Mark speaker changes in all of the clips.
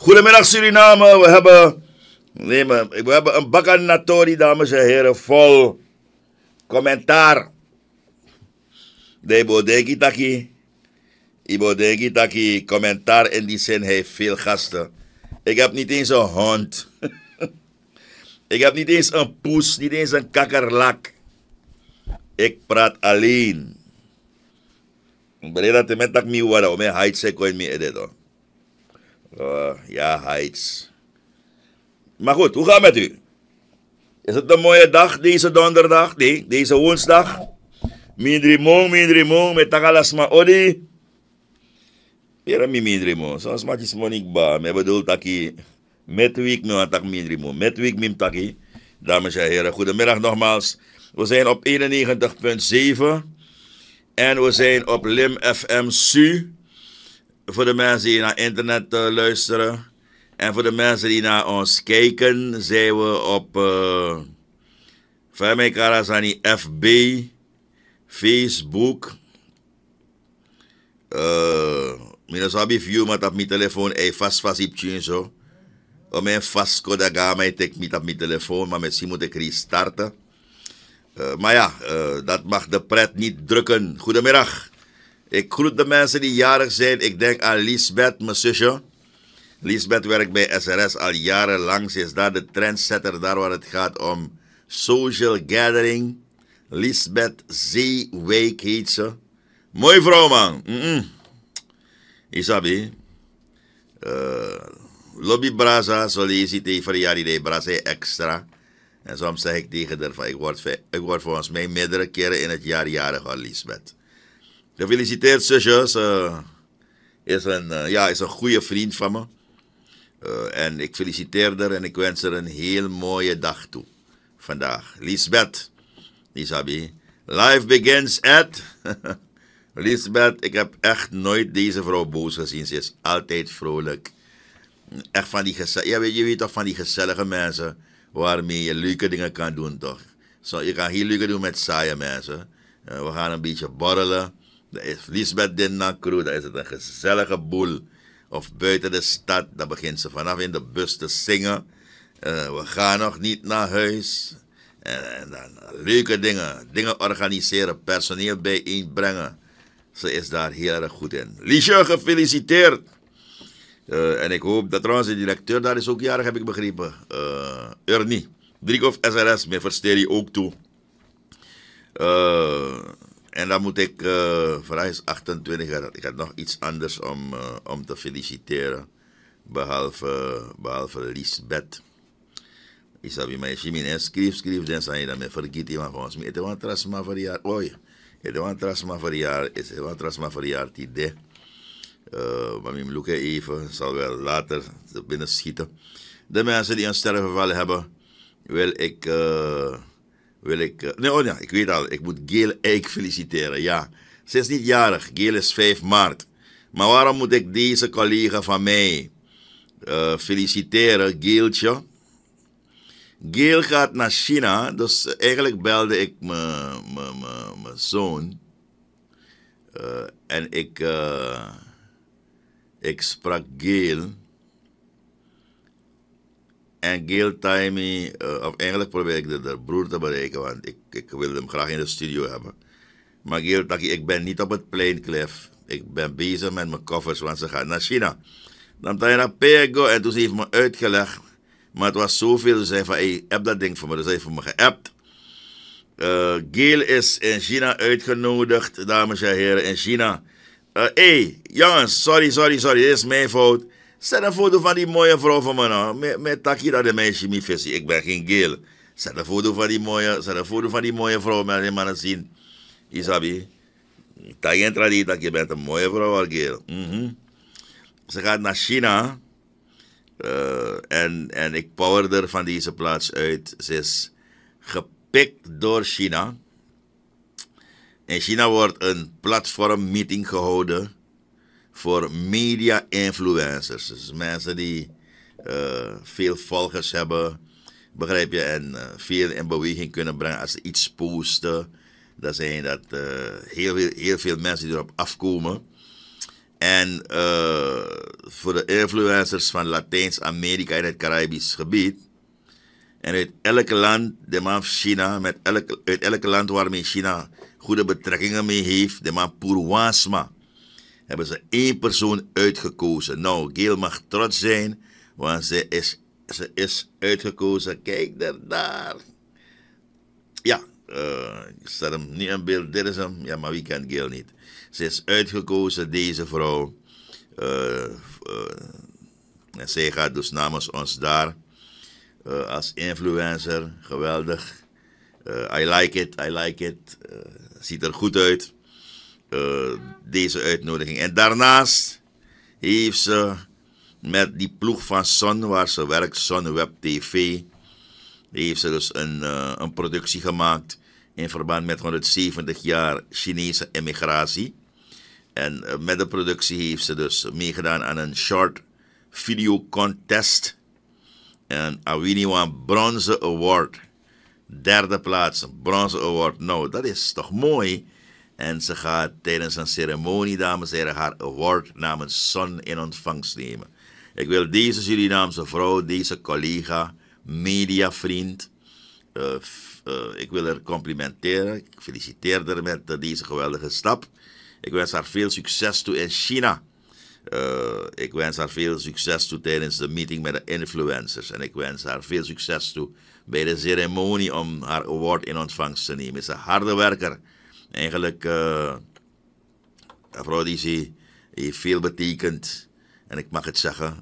Speaker 1: Goedemiddag Suriname, we hebben, nee, we hebben een bakanatori, dames en heren, vol commentaar. Debo Denki Taki, Ibo Taki, commentaar in die zin heeft veel gasten. Ik heb niet eens een hond. Ik heb niet eens een poes, niet eens een kakkerlak. Ik praat alleen. ben te met dat mi wara, o me hait se koin mi ededo. Eh, ja, heids. Maar goed, hoe gaat het met u? Is het een mooie dag deze donderdag? Nee, deze woensdag? Mindrimong, mindrimong, met tagalas ma odi. Pero mi mindrimong. So, zoals maak as monik ba, me bedoel taki, met week me tak mindrimong. Met week mim taki. Dames en heren, goedemiddag nogmaals. We zijn op 91.7 en we zijn op Lim FM SU voor de mensen die naar internet eh, luisteren. En voor de mensen die naar ons kijken, zijn we op uh, eh, Fermi Karazani FB, Facebook. Uh, eh, Mira sabi view met op mijn telefoon, fast fast ip chin so. Om fast code da hij tekent met op mijn maar we moet de restarten. Uh, maar ja, dat mag de pret niet drukken. Goedemiddag. Ik groet de mensen die jarig zijn. Ik denk aan Lisbeth, mijn zusje. Lisbeth werkt bij SRS al jarenlang. Ze is daar de trendsetter, daar waar het gaat om social gathering. Lisbeth Zeewijk heet ze. Mooi vrouw, man. Mm -mm. Isabi. Uh, lobby voor de de brasa extra. En soms zeg ik tegen haar, van, ik, word, ik word volgens mij meerdere keren in het jaar jarig, Lisbeth gefeliciteerd zusje. Ze eh, is een, eh, ja, is een goede vriend van me. Eh, en ik feliciteer haar en ik wens haar een heel mooie dag toe. Vandaag. Lisbeth. Isabi. Life begins at... Lisbeth, ik heb echt nooit deze vrouw boos gezien. Ze is altijd vrolijk. Echt van die gezellige... Ja, weet, je weet toch van die gezellige mensen... waarmee je leuke dingen kan doen, toch? je kan heel leuke doen met saaie mensen. we gaan een beetje borrelen. Dat is Lisbeth de dat is het een gezellige boel. Of buiten de stad, dan begint ze vanaf in de bus te zingen. Eh, we gaan nog niet naar huis. En, dan leuke dingen. Dingen organiseren, personeel bijeenbrengen. Ze is daar heel erg goed in. Liesje, gefeliciteerd! Eh, en ik hoop dat trouwens de directeur daar is ook jarig, heb ik begrepen. Uh, Ernie. Driekhoff SRS, meer versteer ook toe. Eh. En dan moet ik, uh, eh, vandaag is 28 jaar, ik had nog iets anders om, uh, om te feliciteren. Behalve, behalve Lisbeth. Ik zou mij Jiménez Schrijf schrijf dan zal je dat me vergeten, maar volgens mij, het was een trasma voor jaar. Oei, het was een trasma voor jaar, het was een trasma voor jaar het de. Uh, maar mijn en even, zal wel later binnen schieten. De mensen die een sterrengeval hebben, wil ik... Uh, wil ik... Eh, nee, oh ja, ik weet al. Ik moet Geel Eik feliciteren, ja. Ze is niet jarig. Geel is 5 maart. Maar waarom moet ik deze collega van mij uh, feliciteren, Geeltje? Geel gaat naar China. Dus eigenlijk belde ik mijn zoon. Eh, en ik, ik sprak Geel. En Gail Timey, eh, of eigenlijk probeer ik de, broer te bereiken, want ik, ik wilde hem graag in de studio hebben. Maar Gail ik ben niet op het Cliff. Ik ben bezig met mijn koffers, want ze gaan naar China. Dan ga je naar Pego en toen ze heeft me uitgelegd. Maar het was zoveel, ze zei van, hey, dat ding voor me. Dus hij heeft voor me geappt. Uh, Gail is in China uitgenodigd, dames en heren, in China. Hé, eh, hey, jongens, sorry, sorry, sorry, dit is mijn fout. Zet een foto van die mooie vrouw van me nou. Met, Takira de meisje me Ik ben geen geel. Zet een foto van die mooie, zet een foto van die mooie vrouw met die mannen zien. Isabi. Tak entra die tak, je bent een mooie vrouw al geel. Mm -hmm. Ze gaat naar China. Uh, en, en ik power er van deze plaats uit. Ze is gepikt door China. In China wordt een platform meeting gehouden voor media-influencers. Dus mensen die eh, veel volgers hebben, begrijp je, en eh, veel in beweging kunnen brengen als ze iets posten. Dat zijn dat eh, heel, veel, heel, veel mensen die erop afkomen. En voor de influencers van Latijns-Amerika en het Caribisch gebied. En uit elk land, de man China, met elk, uit elk land waarmee China goede betrekkingen mee heeft, de man Purwasma hebben ze één persoon uitgekozen. Nou, Geel mag trots zijn, want ze is, ze is uitgekozen. Kijk er daar. Ja, uh, ik stel hem niet in beeld. Dit is hem. Ja, maar wie kent Geel niet? Ze is uitgekozen, deze vrouw. Eh, eh, en zij gaat dus namens ons daar als influencer. Geweldig. I like it, I like it. ziet er goed uit. Eh, deze uitnodiging. En daarnaast heeft ze met die ploeg van Sun waar ze werkt, Son Web TV, heeft ze dus een, eh, een productie gemaakt in verband met 170 jaar Chinese emigratie. En eh, met de productie heeft ze dus meegedaan aan een short video contest. En Awini een Bronzen Award. Derde plaats, Bronzen Award. Nou, dat is toch mooi en ze gaat tijdens een ceremonie, dames en heren, haar award namens Sun in ontvangst nemen. Ik wil deze Surinaamse vrouw, deze collega, mediavriend, uh, uh, ik wil haar complimenteren. Ik feliciteer haar met eh, deze geweldige stap. Ik wens haar veel succes toe in China. ik wens haar veel succes toe tijdens de meeting met de influencers. En ik wens haar veel succes toe bij de ceremonie om haar award in ontvangst te nemen. Ze is een harde werker. Eigenlijk, uh, eh, Afrodisi heeft veel betekend, en ik mag het zeggen,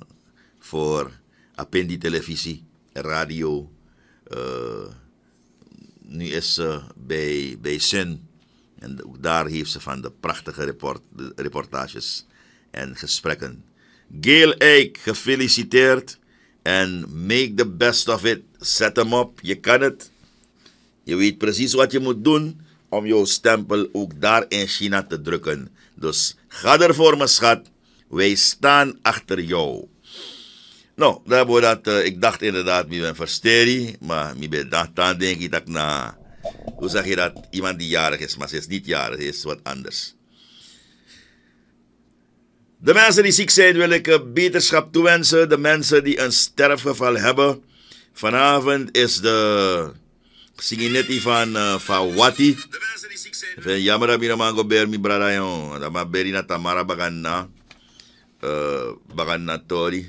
Speaker 1: voor Appendi Televisie, radio. Eh, nu is ze bij, bij Sun. En ook daar heeft ze van de prachtige report, reportages en gesprekken. Gail Eik, gefeliciteerd. En make the best of it. Zet hem op. Je kan het. Je weet precies wat je moet doen om jouw stempel ook daar in China te drukken. Dus ga ervoor, mijn schat. Wij staan achter jou. Nou, dat, eh, ik dacht inderdaad, ik ben versterie. maar ben dan denk ik dat na. Hoe zeg je dat? Iemand die jarig is, maar ze is niet jarig, is wat anders. De mensen die ziek zijn, wil ik eh, beterschap toewensen. De mensen die een sterfgeval hebben. Vanavond is de Singin neti eh, van uh, Fawati. Van jammer dat mi naman go ber mi brada yon. ma beri na tamara bagan na. Uh, bagan na tori.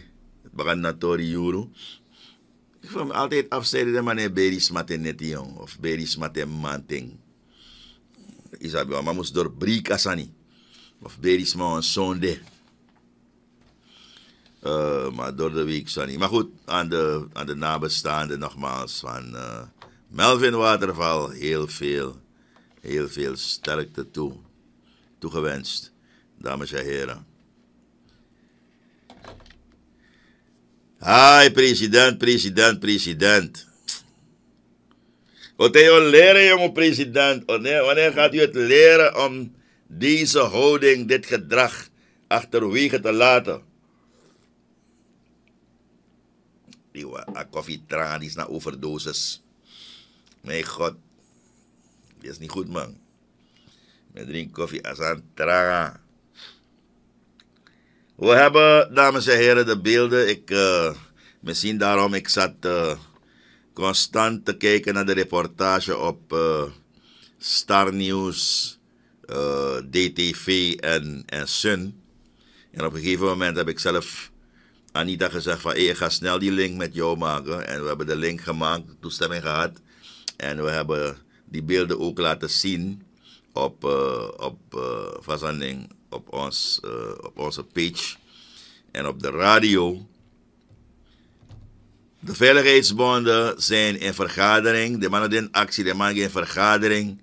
Speaker 1: Bagan na tori yuru. Ik vond altijd afzijden de meneer beri smate net Of beris smate manting. Isabi, maar moest door brik asani. Of beris sma on zonde. Uh, maar door de week, Sunny. Maar goed, aan de, aan de nabestaanden nogmaals van... Uh, Melvin Waterval, heel veel, heel veel sterkte toe, toegewenst, dames en heren. Hai, president, president, president. Wat je leren, jonge president? Wanneer, gaat u het leren om deze houding, dit gedrag achterwege te laten? Die koffietran is naar overdosis. Mijn god. dat is niet goed, man. Ik drink koffie als aan traga. We hebben, dames en heren, de beelden. Ik, uh, eh, misschien daarom, ik zat uh, constant te kijken naar de reportage op uh, Star News, DTV en, en Sun. En op een gegeven moment heb ik zelf Anita gezegd van, ik ga snel die link met jou maken. En we hebben de link gemaakt, toestemming gehad. En we hebben die beelden ook laten zien op, uh, op uh, op, ons, eh, op onze page en op de radio. De veiligheidsbonden zijn in vergadering. De mannen in actie, de mannen in vergadering.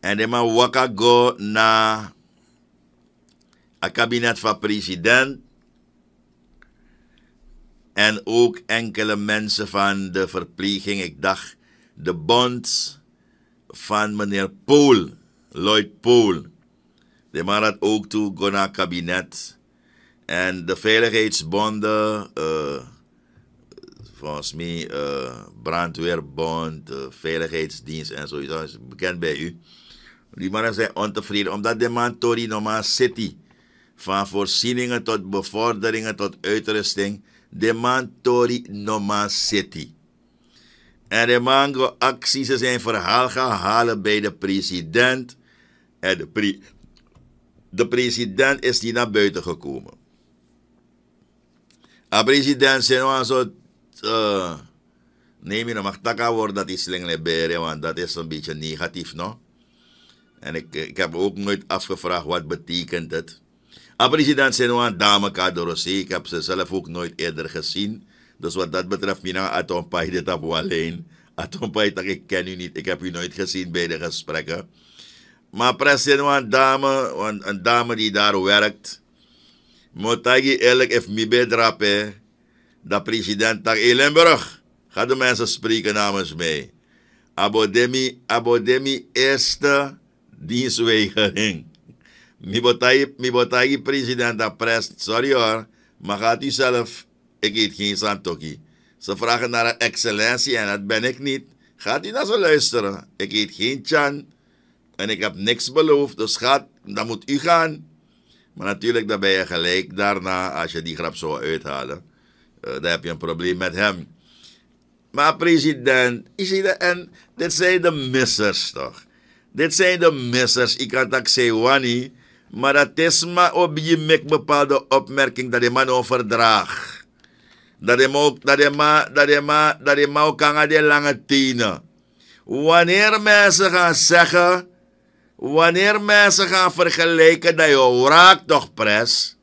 Speaker 1: En de man wakker go naar het kabinet van president. En ook enkele mensen van de verpleging. Ik dacht de bonds van meneer Pool, Lloyd Pool. De man ook toe gaan naar kabinet. En de veiligheidsbonden, uh, volgens mij uh, brandweerbond, eh, veiligheidsdienst en zo is bekend bij u. Die mannen zijn ontevreden omdat de man Tori normaal city. Van voorzieningen tot bevorderingen tot uitrusting. De man Tori city. En Eremango is zijn verhaal gaan halen bij de president. En de, de president is niet naar buiten gekomen. A president zijn nou, we zo... Eh, neem mag dat worden dat is slingleberen, want dat is een beetje negatief, no? En ik, ik heb ook nooit afgevraagd wat betekent het. A president we nou, een dame Kadorosé, ik heb ze zelf ook nooit eerder gezien... Dus wat dat betreft, Mina Atompai, dit op alleen. Atompai, ik ken u niet. Ik heb u nooit gezien bij de gesprekken. Maar president, een dame, een, een dame die daar werkt. Moet ik eerlijk even mee De Dat president tak Elenburg. Ga de mensen spreken namens mij. Abodemi, abodemi eerste dienstweigering. Mi botagi president dat prest. Sorry hoor, maar gaat u zelf. Ik eet geen santoki. Ze vragen naar een excellentie en dat ben ik niet. Gaat niet naar ze luisteren. Ik eet geen chan. En ik heb niks beloofd. Dus gaat, dan moet u gaan. Maar natuurlijk, dan ben je gelijk daarna, als je die grap zou uithalen. Uh, dan heb je een probleem met hem. Maar president, je ziet dat, en dit zijn de missers toch. Dit zijn de missers. Ik kan dat zeggen, Wani. Maar dat is maar op je bepaalde opmerking dat die man overdraagt. Dat je ook, dat je maar, dat je kan aan die lange tienen. Wanneer mensen gaan zeggen, wanneer mensen gaan vergelijken dat je raakt toch pres.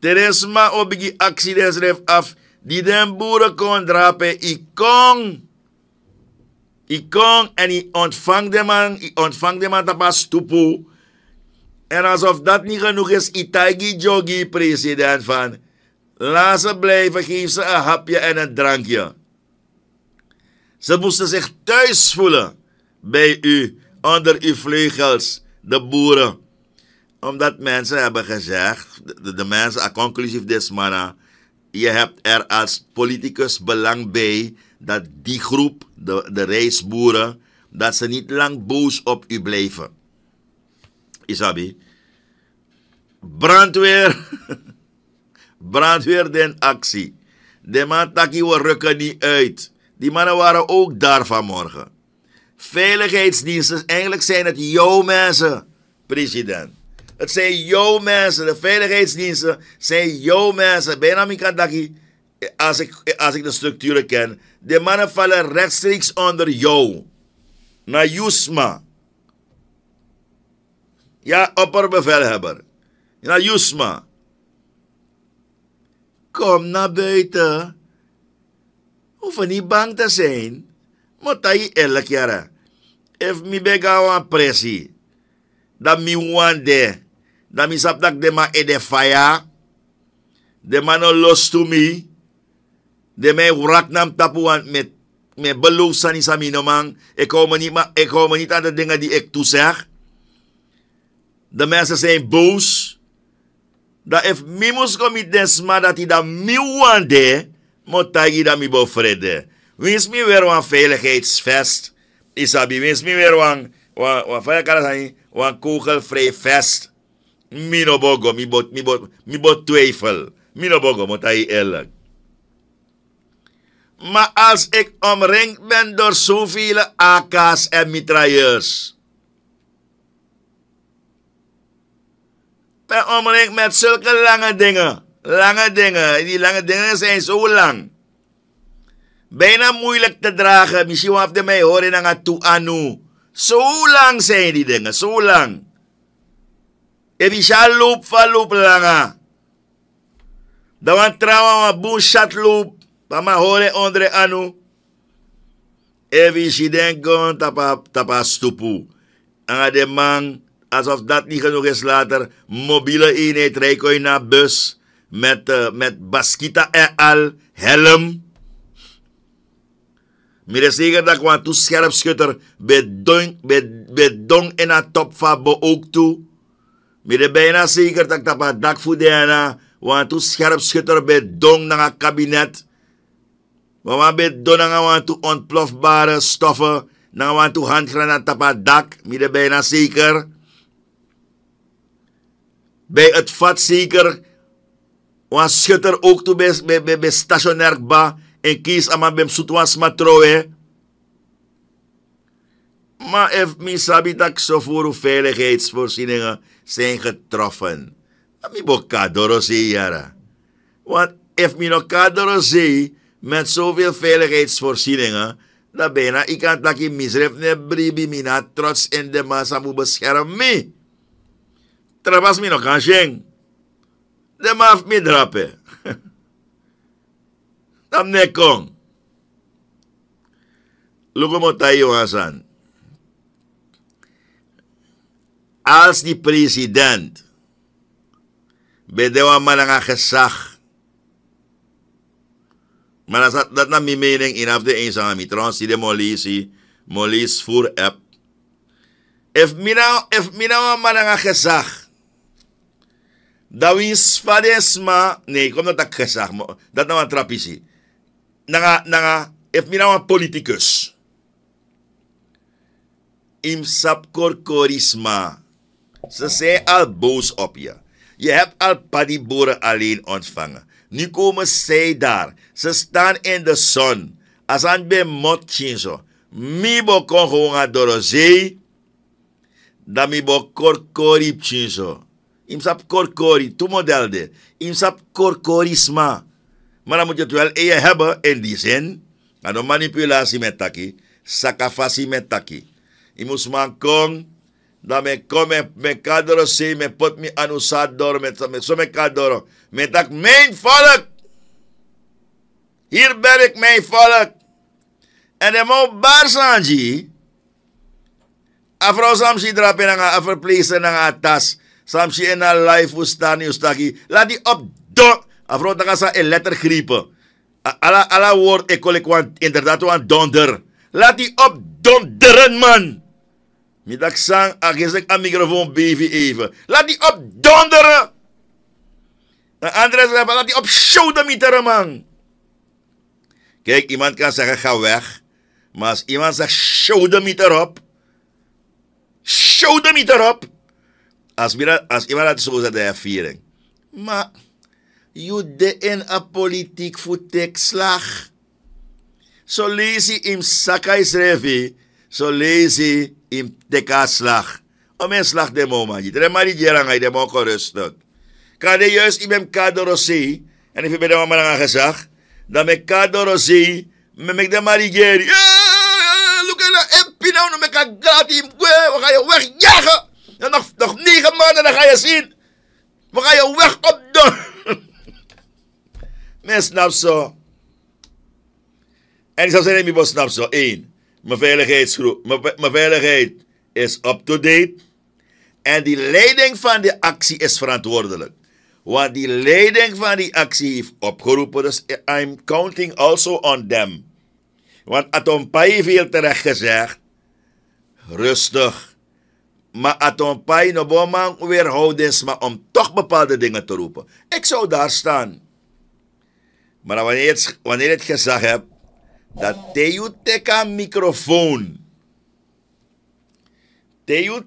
Speaker 1: Teresma op die accident af, die den boeren kon drapen, ik kon. Ik kon en ik ontvang de man, ik ontvang de man tapa stupu. En alsof dat niet genoeg is, Itagi Jogi, president van Laat ze blijven, geef ze een hapje en een drankje. Ze moesten zich thuis voelen bij u, onder uw vleugels, de boeren. Omdat mensen hebben gezegd, de, de mensen, conclusief des je hebt er als politicus belang bij dat die groep, de, de reisboeren, dat ze niet lang boos op u blijven. Isabi. Brandweer. Brandweer in actie. De man die we rukken niet uit. Die mannen waren ook daar vanmorgen. Veiligheidsdiensten, eigenlijk zijn het jouw mensen, president. Het zijn jouw mensen, de veiligheidsdiensten zijn jouw mensen. Bijna Mikandaki, als ik, als ik de structuren ken. De mannen vallen rechtstreeks onder jou. Na Jusma. Ja, opperbevelhebber. Na Jusma. Kom naar buiten. Hoef niet bang te zijn. Moet je elk jaar. ef mi bega een pressie. Dat mi wande. Dat mi sap de ma e de faya. De ma no los to me, De me wrak nam tapu want met me beloof sani sami no man. Ik hou me niet, maar ik hou me niet aan de dingen die ik toezeg. De mensen zijn boos dat heeft mimus komi desma dat hij dat mi wande, motagi dat mi bofrede. Wins mi weer een veiligheidsvest. Isabi, wins mi weer een, wat van je een kogelvrij vest. Mi no bogo, mi bot, mi bot, mi bot twijfel. Mi no bogo, hij eerlijk. Maar als ik omringd ben door zoveel AK's en mitrailleurs, per ongeluk met zulke lange dingen. Lange dingen. Die lange dingen zijn zo lang. Bijna moeilijk te dragen. Misschien wat de mij horen naar toe anu. Zo lang zijn die dingen. Zo lang. Evi zal loop van loop langer. Dan wat trouwen wat boen chat loop. Pama horen onder anu. Evi si den gon tapa, tapa stupu. Anga de man alsof dat niet genoeg is later, mobiele eenheid naar bus met, uh, met Baskita en al, helm. Mire zeker dat kwam toe scherpschutter bij in een a top van ook toe. Mire bijna zeker dat dat maar dak voor de want toe scherpschutter bij naar het kabinet. Maar wat bij dong toe ontplofbare stoffen, naar want toe handgranaat op het dak, mire bijna zeker bij het vat zeker. Wan schutter ook toe bij, bij, bij, bij stationair ba. En kies aan bem zoet wan smatroe. Maar if mi sabi dat zo voor veiligheidsvoorzieningen zijn getroffen. Mi boka dorosi jara. Want if mi no met zoveel veiligheidsvoorzieningen. Dan bijna ik kan dat ik misref ne bribi mina trots in de massa moet beschermen. Trabas mi no kanjen. De maf mi drape. Nam nekong. Luego mo tayo asan. Als die president bedewa man ang akasah manasat dat na mi mening inaf de eens aan de molisi molis voor app. If mina if mina man ang Daw is Fadesma, nee, kom dat ik gezag, dat nou een trap is. Naga, naga, if mi nou politicus. Im sap korkorisma. Ze zijn al boos op je. Je hebt al paddyboeren alleen ontvangen. Nu komen zij daar. Ze staan in de zon. Als aan bij motchen zo. Mi bo kon gewoon door de zee. Dan mi bo korkoripchen zo. Им сап коркори, ту моделде. Им сап коркорисма. Maar moet je het wel in je hebben in die zin. Ano manipulasi metaki, sakafasi metaki. Imus mangkong, da me come me kadoro si me pot mi anusador sador, me so me kadoro. Metak mijn volk. Hier ben ik mijn volk. En de si barsanji. Afro samsi drapen nga afro please nga tas. Samshi en haar stan ustani ustaki. Laat die op don. Afro sa een letter Ala ala alla word ik wil inderdaad want donder. Laat die op donderen man. Middag sang a aan microfoon baby even. Laat die op donderen. En anderen laat die op show de meter man. Kijk, iemand kan zeggen ga weg. Maar als iemand zegt show de meter op. Show de meter op. Als je dat zo zegt, de Maar, je de in a politiek voor tekslag. Zo lees je in sakai schrijven, zo lees je in tekaslag. Om een slag de moma. Je trekt maar die jerang, je moet rustig. Kan je juist in mijn kadorosi, en ik heb de mama aan gezag, dan met kadorosi, met de marigeri. Ja, ah, look at that, en pinou, met elkaar gratis, we gaan je wegjagen ja nog, nog negen maanden, dan ga je zien. We gaan je weg op de snap zo. En ik zou zeggen, ik snap zo. Eén, mijn veiligheid is up-to-date. En die leiding van die actie is verantwoordelijk. Want die leiding van die actie heeft opgeroepen. Dus I'm counting also on them. Want Atompai heeft terecht gezegd. Rustig maar pai no weer weerhoudens maar om toch bepaalde dingen te roepen. Ik zou daar staan. Maar wanneer het, wanneer het gezag heb, dat teka microfoon.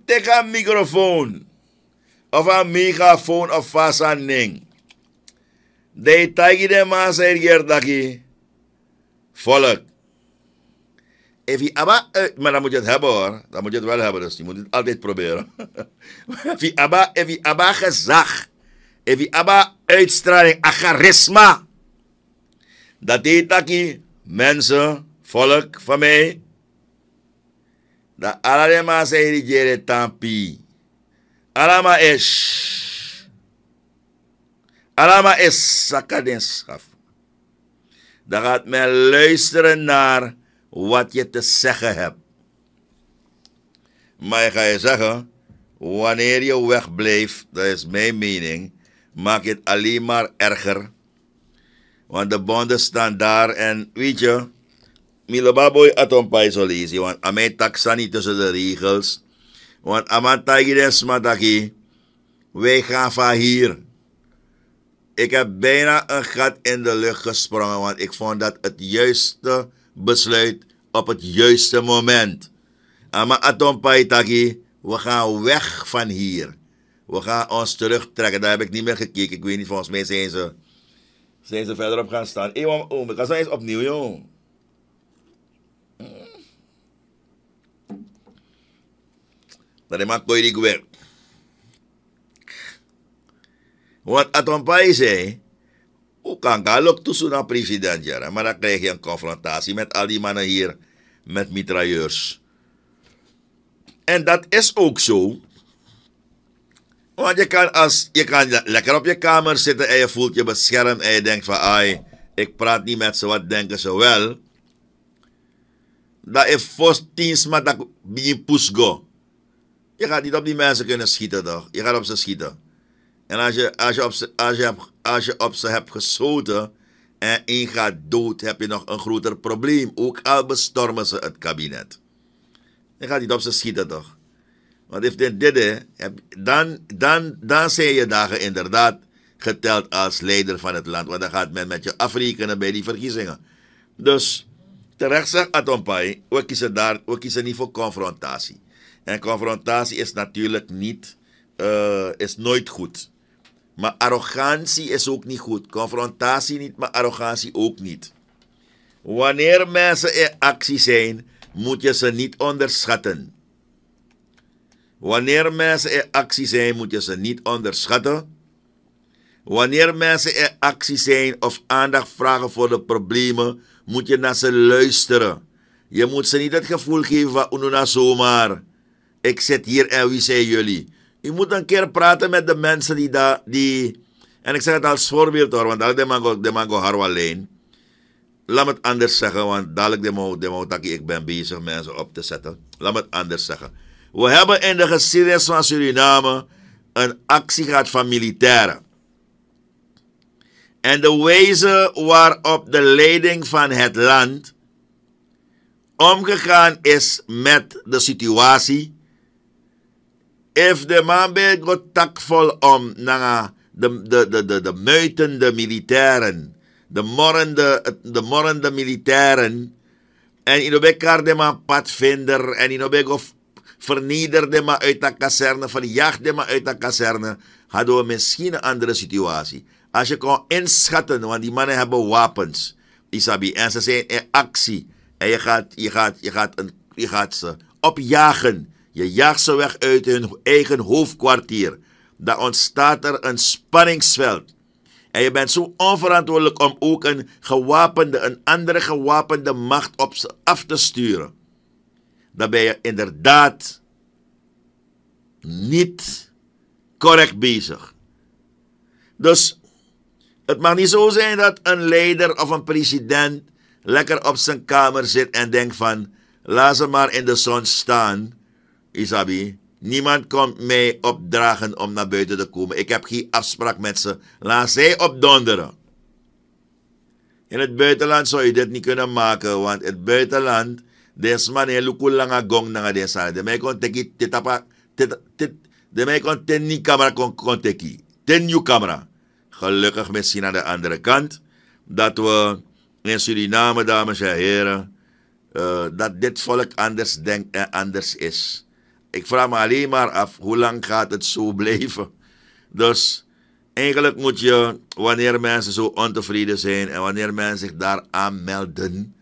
Speaker 1: teka microfoon. Of een megafoon of vasaning. De taigi de maas er Volk. Evi aba, eh, maar dan moet je het hebben hoor. Dan moet je het wel hebben, dus je moet het altijd proberen. Evi abba, evi aba gezag. evi abba uitstraling, acharisma. Dat deed taki, mensen, volk van mij. Dat allemaal zijn die jere tampi. Allemaal is. Allemaal is sakadinschap. Dat gaat men luisteren naar wat je te zeggen hebt. Maar ik ga je zeggen, wanneer je wegbleef, dat is mijn mening, maak het alleen maar erger. Want de bonden staan daar en weet je, Milobaboy at een lezen, want aan mij taxa niet tussen de regels. Want amantagi den mataki, wij gaan van hier. Ik heb bijna een gat in de lucht gesprongen, want ik vond dat het juiste besluit op het juiste moment. Ama atompai we gaan weg van hier. We gaan ons terugtrekken. Daar heb ik niet meer gekeken. Ik weet niet, volgens mij zijn ze, zijn ze verder op gaan staan. Ewan, oh, ik ga eens opnieuw, joh. Mm. Dat is maar Wat atompai zei, hoe kan Galop toezoen aan president, Maar dan krijg je een confrontatie met al die mannen hier met mitrailleurs. En dat is ook zo. Want je kan, als, je kan lekker op je kamer zitten en je voelt je beschermd en je denkt van, ai, ik praat niet met ze, wat denken ze wel? Dat is voor tien maar dat je pusgo. Je gaat niet op die mensen kunnen schieten, toch? Je gaat op ze schieten. En als je, als je, op als je hebt als je op ze hebt geschoten en één gaat dood, heb je nog een groter probleem. Ook al bestormen ze het kabinet. Dan gaat niet op ze schieten toch? Want if dit dit dan, dan, zijn je dagen inderdaad geteld als leider van het land. Want dan gaat men met je afrekenen bij die verkiezingen. Dus terecht zegt Atompai, we kiezen, daar, we kiezen niet voor confrontatie. En confrontatie is natuurlijk niet, eh, is nooit goed. Maar arrogantie is ook niet goed. Confrontatie niet, maar arrogantie ook niet. Wanneer mensen in actie zijn, moet je ze niet onderschatten. Wanneer mensen in actie zijn, moet je ze niet onderschatten. Wanneer mensen in actie zijn of aandacht vragen voor de problemen, moet je naar ze luisteren. Je moet ze niet het gevoel geven van Ununa zomaar. Ik zit hier en wie zijn jullie? Je moet een keer praten met de mensen die daar. Die, en ik zeg het als voorbeeld hoor, want denk ik mango, de mango haro alleen. Laat me het anders zeggen, want dadelijk de mo, dat ik ben bezig mensen op te zetten. Laat me het anders zeggen. We hebben in de geschiedenis van Suriname een actie gehad van militairen. En de wijze waarop de leiding van het land omgegaan is met de situatie als de man bij God takvol om naar de, de, de, de, de muitende militairen, de morrende, de morrende militairen, en in elkaar de man padvinder, en in elkaar vernieder de man uit de kazerne, verjaag de man uit de kazerne, hadden we misschien een andere situatie. Als je kon inschatten, want die mannen hebben wapens, Isabi, en ze zijn in actie, en je gaat, je gaat, je gaat, een, je gaat ze opjagen. Je jaagt ze weg uit hun eigen hoofdkwartier. Dan ontstaat er een spanningsveld. En je bent zo onverantwoordelijk om ook een gewapende, een andere gewapende macht op ze af te sturen. Dan ben je inderdaad niet correct bezig. Dus het mag niet zo zijn dat een leider of een president lekker op zijn kamer zit en denkt van laat ze maar in de zon staan Isabi. Niemand komt mij opdragen om naar buiten te komen. Ik heb geen afspraak met ze. Laat zij opdonderen. In het buitenland zou je dit niet kunnen maken, want het buitenland, man en lukul langa gong nanga desa. De mij kon teki de mij kon ten camera kon, kon teki. Ten nieuw camera. Gelukkig misschien aan de andere kant, dat we in Suriname, dames en heren, uh, dat dit volk anders denkt en anders is. Ik vraag me alleen maar af, hoe lang gaat het zo blijven? Dus eigenlijk moet je, wanneer mensen zo ontevreden zijn en wanneer mensen zich daar aanmelden,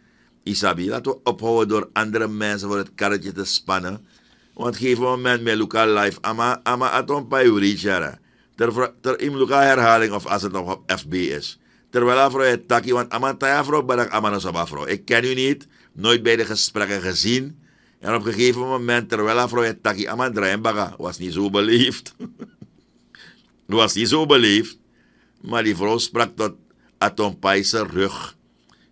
Speaker 1: Isabi, laten we ophouden door andere mensen voor het karretje te spannen. Want op een moment met Luca live, ama, ama atom payurichara. Ter, ter in Luca herhaling of als het nog op FB is. Terwijl afro het takkie, want ama tayafro badak ama no Ik ken u niet, nooit bij de gesprekken gezien. En op een gegeven moment, terwijl vrouw het taki amandraimbaga, was niet zo beleefd. was niet zo beleefd. Maar die vrouw sprak tot Atompai zijn rug.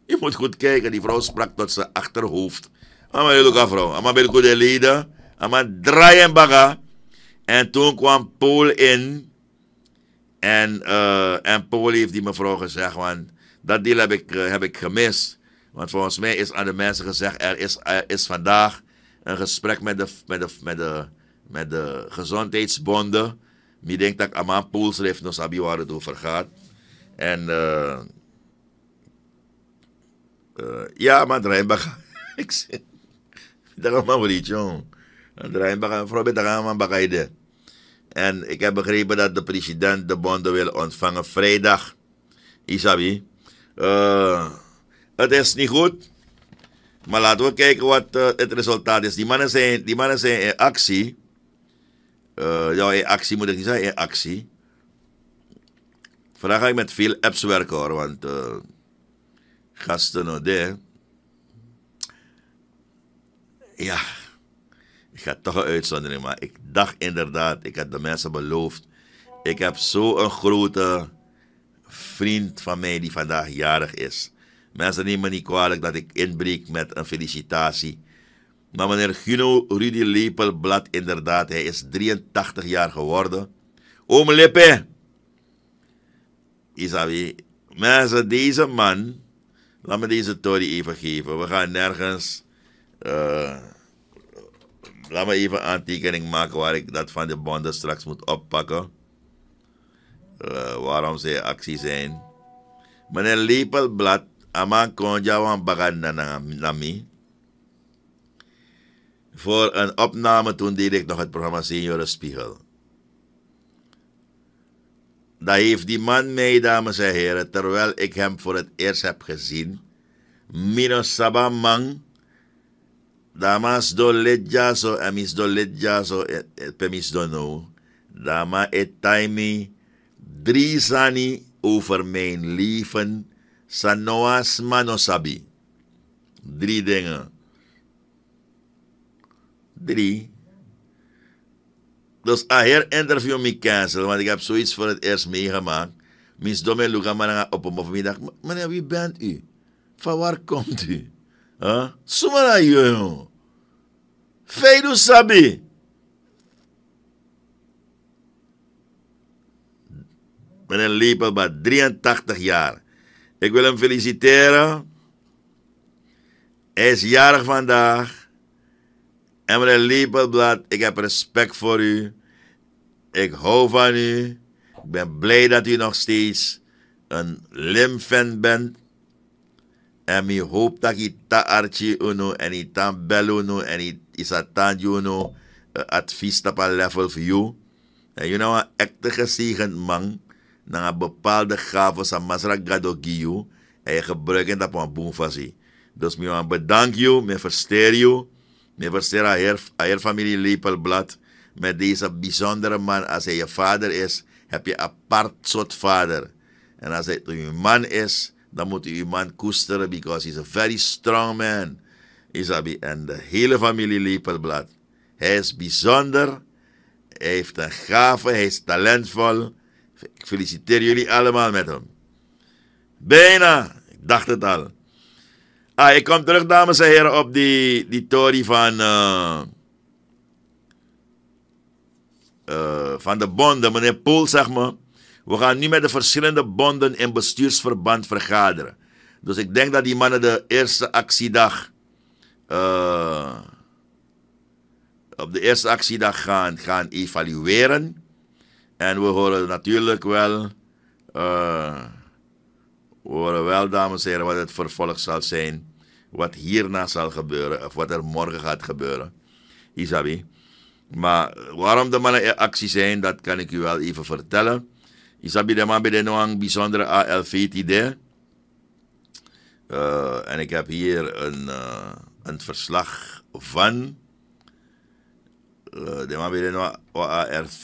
Speaker 1: Je moet goed kijken, die vrouw sprak tot zijn achterhoofd. Ama Luka vrouw, ama Belko de ama Draaienbaga. En toen kwam Paul in. En, eh, en Paul heeft die mevrouw gezegd, want dat deel heb ik, eh, heb ik gemist. Want volgens mij is aan de mensen gezegd, er is, er is vandaag een gesprek met de, met de, met de, met de gezondheidsbonden. Ik denk dat Aman heeft nog sabi waar het over gaat. En eh, eh, ja, maar Drijnbach. ik zeg, dat maar niet, jong. Drijnbach, vrouw, dat gaan we En ik heb begrepen dat de president de bonden wil ontvangen vrijdag. Isabi. Uh, het is niet goed. Maar laten we kijken wat eh, het resultaat is. Die mannen zijn, die mannen zijn in actie. Uh, ja, in actie moet ik niet zeggen, in actie. Vandaag ga ik met veel apps werken hoor, want uh, gasten nou de, Ja, ik ga toch een uitzondering Maar Ik dacht inderdaad, ik had de mensen beloofd. Ik heb zo'n grote vriend van mij die vandaag jarig is. Mensen nemen niet kwalijk dat ik inbreek met een felicitatie. Maar meneer Guno Rudy Lepelblad, inderdaad, hij is 83 jaar geworden. Oom Lippe, Isabi, mensen, deze man, laat me deze story even geven. We gaan nergens, eh, laat me even aantekening maken waar ik dat van de bonden straks moet oppakken. Eh, waarom zij actie zijn. Meneer Lepelblad Aman kon Jawan Bagan Nami. Voor een opname toen deed ik nog het programma Senioren Spiegel. Daar heeft die man mee, dames en heren, terwijl ik hem voor het eerst heb gezien. Mino Sabamang. Damas do so, amis do ledja so, eh, eh, pemis do no. Dama et taimi, drie zani over mijn leven Sanoas manosabi. Drie dingen. Drie. Dus een interview me cancel, want ik heb zoiets voor het eerst meegemaakt. Miss Domme Luca Mananga op een middag. Meneer, wie bent u? Van waar komt u? Ah, Sumana yo. Feidu sabi. Meneer Lepelba, 83 jaar. Ik wil hem feliciteren. Hij is jarig vandaag. En meneer Lepelblad, ik heb respect voor u. Ik hou van u. Ik ben blij dat u nog steeds een Lim-fan bent. En ik hoop dat u ta archi uno en Itan ta bello en je isatan uno eh, advies op een level voor jou. En je nou een echte gezegend man na bepaalde gave sa masra gadogiu en je gebruikt dat op een boemfasi. Dus ik bedank je, me verster je, me verster aan her, her familie Lepelblad. Met deze bijzondere man, als hij je vader is, heb je apart soort vader. En als hij je man is, dan moet je je man koesteren, because he's a very strong man. Isabi en de hele familie Lepelblad. Hij is bijzonder, hij heeft een gave, hij is talentvol. Ik feliciteer jullie allemaal met hem. Bijna, ik dacht het al. Ah, ik kom terug, dames en heren, op die, die tory van, eh, eh, van de bonden. Meneer Poel zeg maar. we gaan nu met de verschillende bonden in bestuursverband vergaderen. Dus ik denk dat die mannen de eerste actiedag... Eh, op de eerste actiedag gaan, gaan evalueren. En we horen natuurlijk wel, eh, we horen wel, dames en heren, wat het vervolg zal zijn. Wat hierna zal gebeuren, of wat er morgen gaat gebeuren. Isabi. Maar waarom de mannen in actie zijn, dat kan ik u wel even vertellen. Isabi, de man bij de een bijzondere ALV-idee. Eh, en ik heb hier een, eh, een verslag van. de man bij de ARV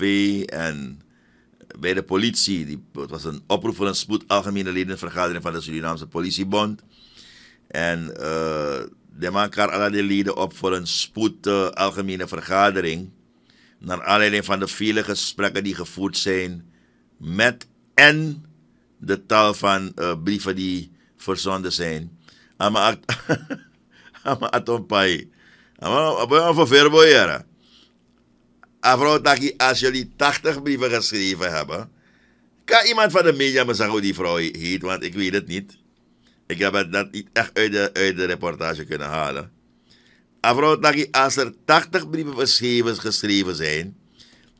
Speaker 1: en bij de politie. Die, het was een oproep voor een spoed algemene ledenvergadering van de Surinaamse politiebond. En uh, de man alle de leden op voor een spoed algemene vergadering. Naar aanleiding van de vele gesprekken die gevoerd zijn met en de taal van uh, brieven die verzonden zijn. Ama atompai. Ama verboyera. Mevrouw Taki, als jullie 80 brieven geschreven hebben, kan iemand van de media me zeggen hoe die vrouw heet, want ik weet het niet. Ik heb het dat niet echt uit de, uit de reportage kunnen halen. Mevrouw Taki, als er 80 brieven geschreven, geschreven zijn,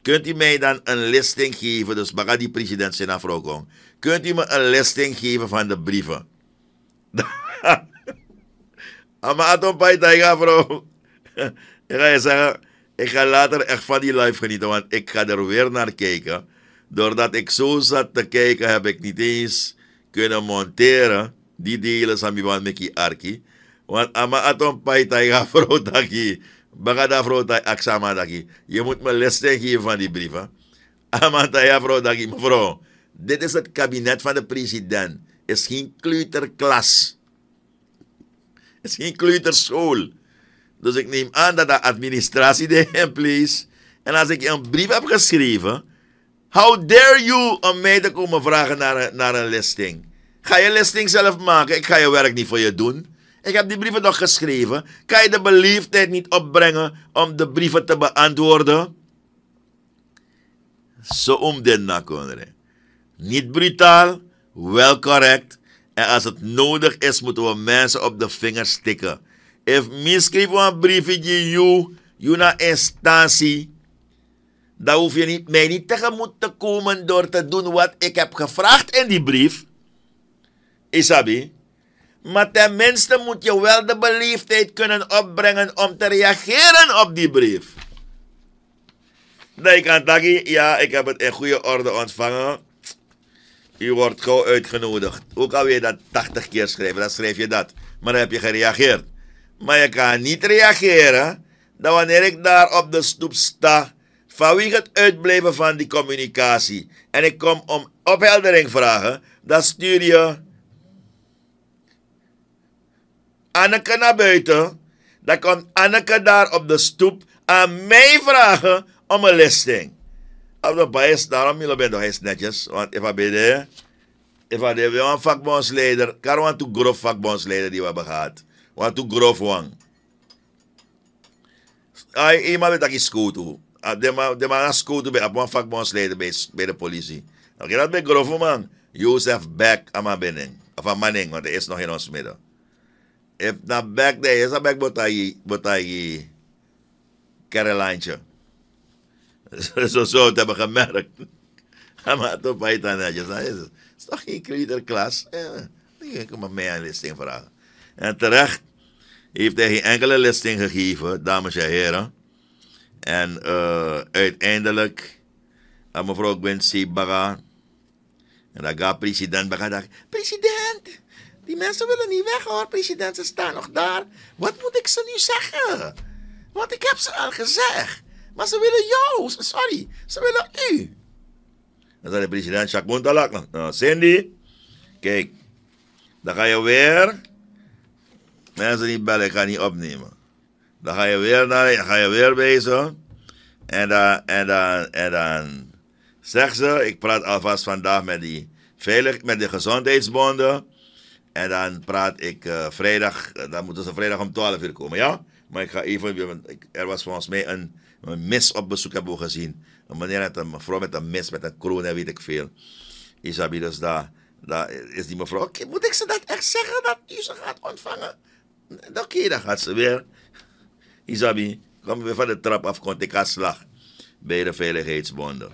Speaker 1: kunt u mij dan een listing geven? Dus waar die president zijn afvrouw Kunt u me een listing geven van de brieven? Maar atom paita, vrouw. Ik ga je zeggen. Ik ga later echt van die live genieten, want ik ga er weer naar kijken. Doordat ik zo zat te kijken, heb ik niet eens kunnen monteren die delen sami van Mickey Arki. Want ama atom paitay ga vrotaki. Bagada vrotay aksama Je moet me les geven van die brieven. Ama taya Mevrouw, dit is het kabinet van de president. Is geen kleuterklas. Is geen kleuterschool. Dus ik neem aan dat de administratie de please. En als ik een brief heb geschreven, how dare you om mij te komen vragen naar een, naar een listing? Ga je listing zelf maken, ik ga je werk niet voor je doen. Ik heb die brieven nog geschreven. Kan je de beleefdheid niet opbrengen om de brieven te beantwoorden? Zo om dit nakonere. Niet brutaal, wel correct. En als het nodig is, moeten we mensen op de vingers stikken. If me van een briefje you, you naar instantie, dan hoef je niet, mij niet tegemoet te komen door te doen wat ik heb gevraagd in die brief. Isabi. Maar tenminste moet je wel de beleefdheid kunnen opbrengen om te reageren op die brief. Nee, kan taggen, ja, ik heb het in goede orde ontvangen. U wordt gauw uitgenodigd. Hoe kan je dat 80 keer schrijven? Dan schrijf je dat. Maar dan heb je gereageerd. Maar je kan niet reageren dat wanneer ik daar op de stoep sta, wie het uitblijven van die communicatie en ik kom om opheldering vragen, dan stuur je Anneke naar buiten. Dan komt Anneke daar op de stoep aan mij vragen om een listing. Op de Bias daarom jullie bent nog eens netjes. Want if I ben there, if I ben een vakbondsleider, ik want to grow vakbondsleider die we hebben gehad watu grof wang. Ay, ima bet aki skutu. Ah, dema, dema na skutu bet, apon fak bons lede be de polisi. Ok, dat bet grof man. Josef Beck ama beneng. Afa maneng, want er is nog in ons midden. If na Beck de, is na Beck botai, botai Carolijntje. zo, zo, het hebben gemerkt. maar toch bij het aan het is. Het is toch geen kleuterklas? Ja, ik kan maar mee aan dit ding vragen. En terecht heeft hij geen enkele listing gegeven, dames en heren. En uh, uiteindelijk, eh, mevrouw Gwency Baga, en daar gaat president Baga dacht, president, die mensen willen niet weg hoor, president, ze staan nog daar. Wat moet ik ze nu zeggen? Want ik heb ze al gezegd, maar ze willen jou, sorry, ze willen u. Dan zei de president, Jacques Montalak, nou, Cindy, kijk, dan ga je weer Mensen die bellen, ik ga niet opnemen. Dan ga je weer naar, ga je weer wezen. En dan, en dan, en dan zegt ze, ik praat alvast vandaag met, die veilig, met de gezondheidsbonden. En dan praat ik eh, vrijdag, eh, dan moeten ze vrijdag om 12 uur komen, ja? Maar ik ga even, er was volgens mij een, mis op bezoek, hebben gezien. Een meneer met een mevrouw met een mis, met een kroon en weet ik veel. Isabi, dus daar, daar is die mevrouw, oké, moet ik ze dat echt zeggen, dat u ze gaat ontvangen? Dan keer, gaat ze weer. Isabi, kom weer van de trap af, kon ik ga slag bij de veiligheidsbonden.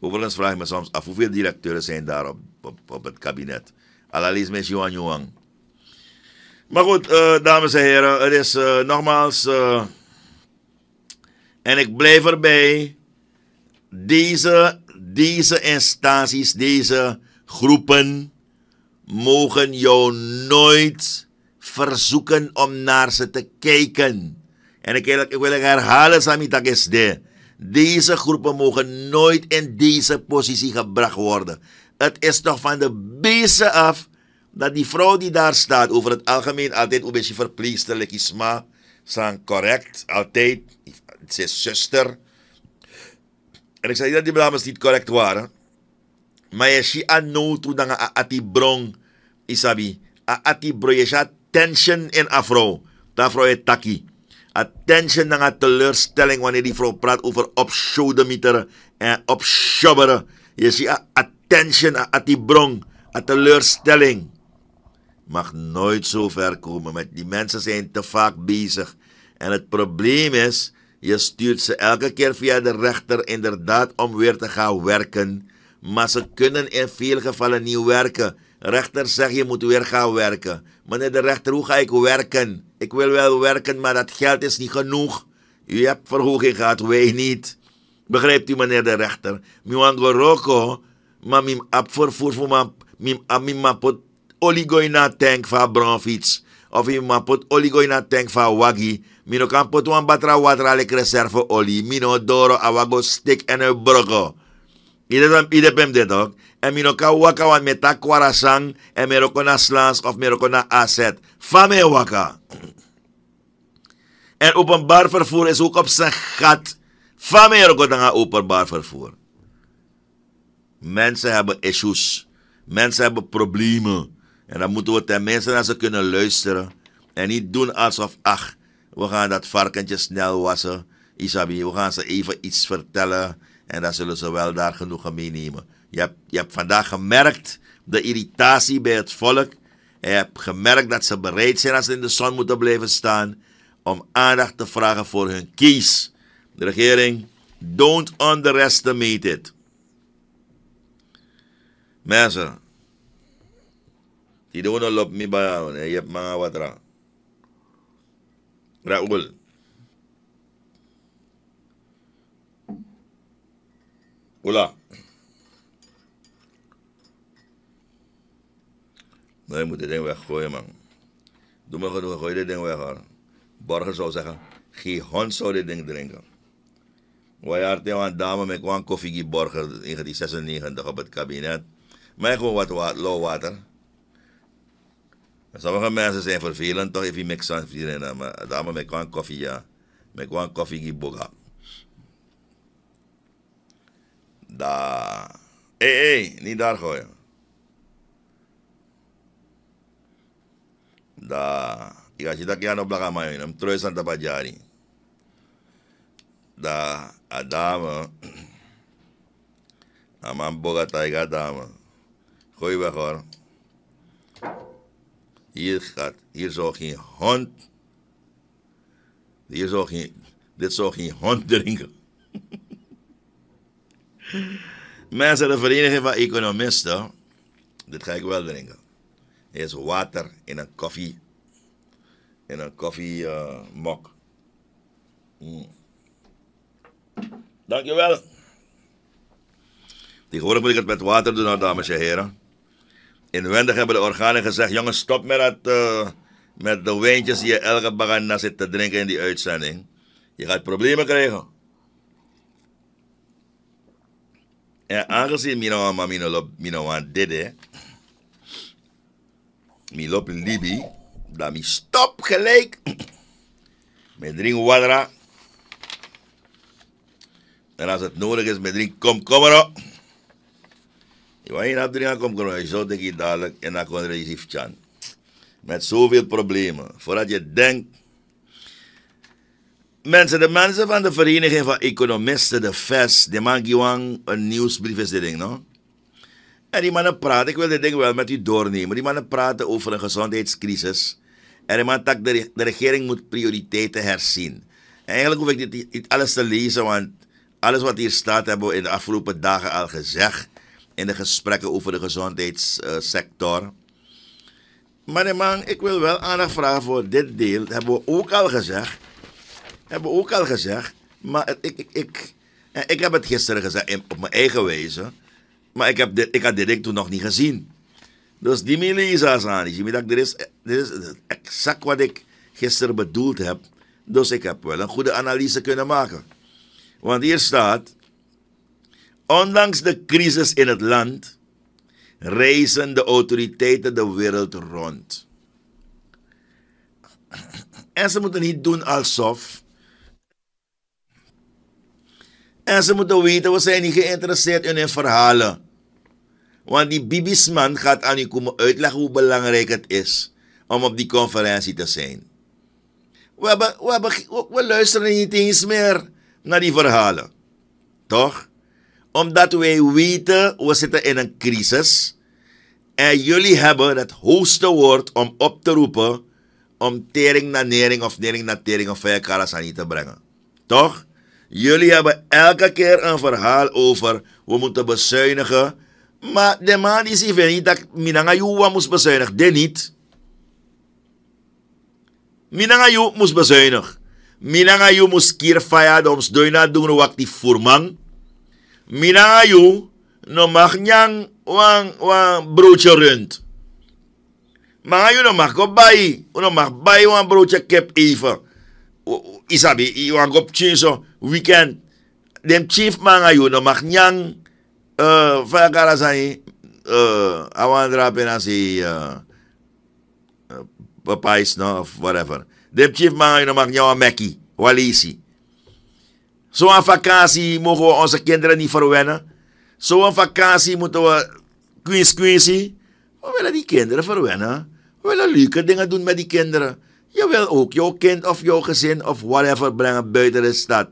Speaker 1: Overigens vraag ik me soms af hoeveel directeuren zijn daar op, op, het kabinet. Alalies met Johan Johan. Maar goed, eh, dames en heren, het is uh, nogmaals. Eh, en ik blijf erbij. Deze, deze instanties, deze groepen mogen jou nooit verzoeken om naar ze te kijken. En ik wil, ik wil herhalen, Samitagesde. Deze groepen mogen nooit in deze positie gebracht worden. Het is toch van de beesten af dat die vrouw die daar staat, over het algemeen altijd een beetje verpleegsterlijk is, maar zijn correct, altijd. Ze is zuster. En ik zei dat die dames niet correct waren. Maar je ziet aan nood toe dan aan Isabi. Aan Ati attention in Afro, vrouw. Dat vrouw is taki. Attention naar teleurstelling wanneer die vrouw praat over meter en opsjobberen. Je ziet ah, attention aan ah, die brong, at teleurstelling. Mag nooit zo ver komen. Met die mensen zijn te vaak bezig. En het probleem is, je stuurt ze elke keer via de rechter inderdaad om weer te gaan werken. Maar ze kunnen in veel gevallen niet werken. Rechter zegt je moet weer gaan werken. Meneer de rechter, hoe ga ik werken? Ik wil wel werken, maar dat geld is niet genoeg. U hebt verhoging gehad, wij niet. Begrijpt u, meneer de rechter? Miwango roko, maar mijn ap vervoer voor mijn mim ap ah, mim oligoina tank van bronfiets. Of mijn mapot oligoina tank van wagi. Mino kan pot wan batra watra lek reserve olie. Mino doro awago stik en een broko. Iedereen pem dit ook en minoka waka wan meta kwarasang en merokona slans of merokona asset. Fame waka. En openbaar vervoer is ook op zijn gat. Fame erokotanga openbaar vervoer. Mensen hebben issues. Mensen hebben problemen. En dan moeten we tenminste naar ze kunnen luisteren. En niet doen alsof, ach, we gaan dat varkentje snel wassen. Isabi, we gaan ze even iets vertellen. En dan zullen ze wel daar genoegen meenemen. Je hebt, vandaag gemerkt de irritatie bij het volk. Je hebt gemerkt dat ze bereid zijn als ze in de zon moeten blijven staan om aandacht te vragen voor hun kies. De regering, don't underestimate it. Mensen, die doen op me bij je hebt maar wat raar. Raoul. Hola. Nee, nou, je moet dit ding weggooien, man. Doe maar genoeg, gooi dit ding weg, hoor. Borger zou zeggen, geen hond zou dit ding drinken. Wij hadden een dame met een koffie die Borger in 1996 op het kabinet. Mij gewoon wat water, lauw water. Sommige mensen zijn vervelend, toch even mix aan vrienden. Maar een dame met een koffie, ja. Met een koffie boga. Da. Hé, hey, hé, hey, niet daar gooien. da igashita kiano blaka mayo nam troy e santa pajari da adama aman bogata iga Gadama. gooi weg hoor hier gaat hier zou geen hond hier zou geen dit zou geen hond drinken mensen de vereniging van economisten dit ga ik wel drinken is water in een koffie. In een koffiemok. Eh, uh, mm. Dankjewel. Tegenwoordig moet ik het met water doen, nou, dames en heren. Inwendig hebben de organen gezegd: jongens, stop met, eh, met de wijntjes die je elke bagana zit te drinken in die uitzending. Je gaat problemen krijgen. En aangezien Mino Mama Mino Mino dit, mi lop libi, dat mi stop gelijk met drink wadra. En als het nodig is, met drink komkommer. Je wou niet drinken komkommer, je zou denk je dadelijk en dan kon je chan. Met zoveel problemen, voordat je denkt. Mensen, de mensen van de Vereniging van Economisten, de vers, de Mangiwang, een nieuwsbrief is dit ding, no? En die mannen praten, ik wil dit ding wel met u doornemen. Die mannen praten over een gezondheidscrisis. En man dat de, regering moet prioriteiten herzien. En eigenlijk hoef ik dit niet alles te lezen, want alles wat hier staat hebben we in de afgelopen dagen al gezegd. In de gesprekken over de gezondheidssector. Maar man, ik wil wel aandacht vragen voor dit deel. Dat hebben we ook al gezegd. Hebben we ook al gezegd. Maar ik, ik, ik, ik heb het gisteren gezegd op mijn eigen wijze. Maar ik, heb ik had dit toen nog niet gezien. Dus die Melisa Zani, dit is, dit is exact wat ik gisteren bedoeld heb. Dus ik heb wel een goede analyse kunnen maken. Want hier staat, ondanks de crisis in het land, reizen de autoriteiten de wereld rond. En ze moeten niet doen alsof. En ze moeten weten, we zijn niet geïnteresseerd in hun verhalen. Want die bibisman gaat aan u komen uitleggen hoe belangrijk het is om op die conferentie te zijn. We, hebben, we, hebben, we luisteren niet eens meer naar die verhalen. Toch? Omdat wij weten, we zitten in een crisis. En jullie hebben het hoogste woord om op te roepen om tering naar nering of nering naar tering of vijfkarasani te brengen. Toch? Jullie hebben elke keer een verhaal over we moeten bezuinigen, maar de man is even niet dat Minangayuwa moest bezuinigen. De niet. Minangayu moest bezuinigen. Minangayu moest keer fayadoms doina doen wat die voorman. Minangayu no mag nyang wang wang broodje rund. Maar no mag go no mag bai wang broodje kip even. Isabi, je mag op weekend. Dem chief man no mag nyang. Uh, vai caras aí, uh, I wonder apenas no, of whatever. De chief man in mag jou mekkie, walisi. Zo'n vakantie mogen we onze kinderen niet verwennen. Zo'n vakantie moeten we queen queensy. We willen die kinderen verwennen. We willen leuke dingen doen met die kinderen. Je wil ook jouw kind of jouw gezin of whatever brengen buiten de stad.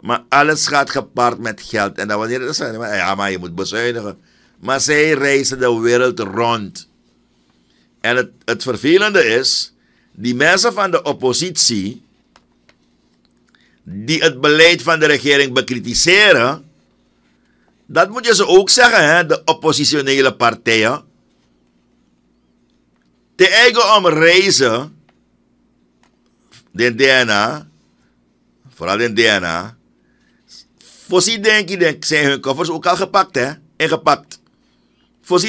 Speaker 1: Maar alles gaat gepaard met geld. En dan wanneer ze is, ja, maar je moet bezuinigen. Maar zij reizen de wereld rond. En het, het vervelende is, die mensen van de oppositie, die het beleid van de regering bekritiseren, dat moet je ze ook zeggen, hè, de oppositionele partijen. Te eigen om reizen, de DNA, vooral in DNA, voor Denki denk, zijn hun koffers ook al gepakt, hè? Ingepakt.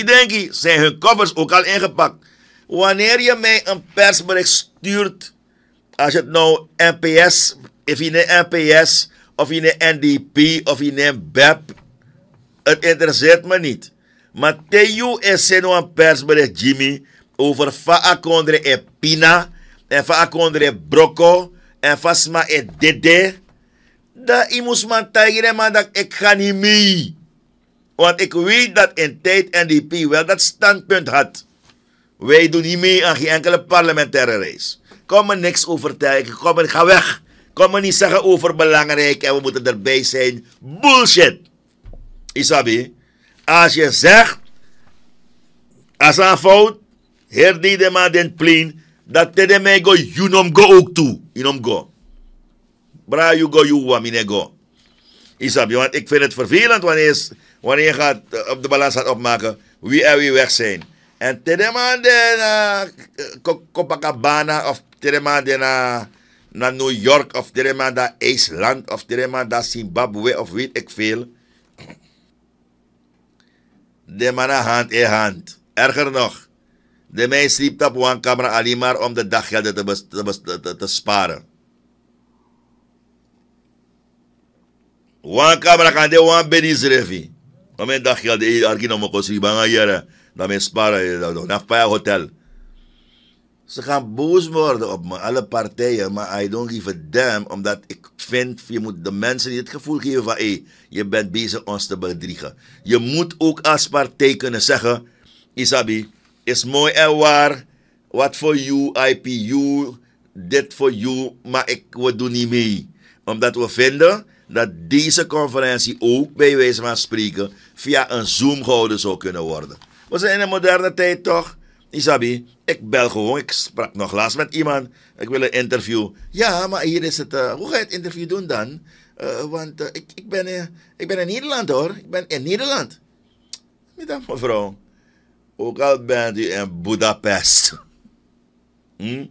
Speaker 1: denk je, zijn hun koffers ook al ingepakt. Wanneer je mij een persbericht stuurt, als het nou NPS, of in de NPS, of in de NDP, of in de BEP, het interesseert me niet. Maar Teu is nou een persbericht, Jimmy, over Faakondre en Pina, en Faakondre Brocco, en Fasma en Dede de imusman tegen maar dat ik ga niet mee. Want ik weet dat in tijd NDP wel dat standpunt had. Wij doen niet mee aan geen enkele parlementaire reis. Kom me niks overtuigen. Kom maar, ga weg. Kom me niet zeggen over belangrijk en we moeten erbij zijn. Bullshit. Isabi, als je zegt, als een fout, de man den plein, dat te de mij go, you nom go ook toe. You nom go. Bra, you go, you wamine go. Isab, want ik vind het vervelend wanneer, wanneer je gaat, eh, op de balans gaat opmaken wie er wie weg zijn. En de na eh, Copacabana of de na, naar New York of tedemande da IJsland of tedemande da Zimbabwe of weet ik veel. De mannen hand in hand. Erger nog. De meisje sliep op one camera alleen maar om de daggelden te, te, te, te sparen. wan kan kande wan bedi zrefi amen dag geld e arki no moko si banga yara men dan e, dan afpaya hotel ze gaan boos worden op me, alle partijen, maar I don't give a damn, omdat ik vind, je moet de mensen het gevoel geven van, hé, hey, je bent bezig ons te bedriegen. Je moet ook als partij kunnen zeggen, Isabi, is mooi en waar, what for you, IPU, that for you, maar ik, we doen niet mee. Omdat we vinden, dat deze conferentie ook bij wijze van spreken via een Zoom gehouden zou kunnen worden. We zijn in de moderne tijd toch? Isabi, ik bel gewoon. Ik sprak nog laatst met iemand. Ik wil een interview. Ja, maar hier is het. Eh, hoe ga je het interview doen dan? Eh, want eh, ik, ik, ben, ik ben in Nederland hoor. Ik ben in Nederland. dat mevrouw. Ook al bent u in Budapest. Hm?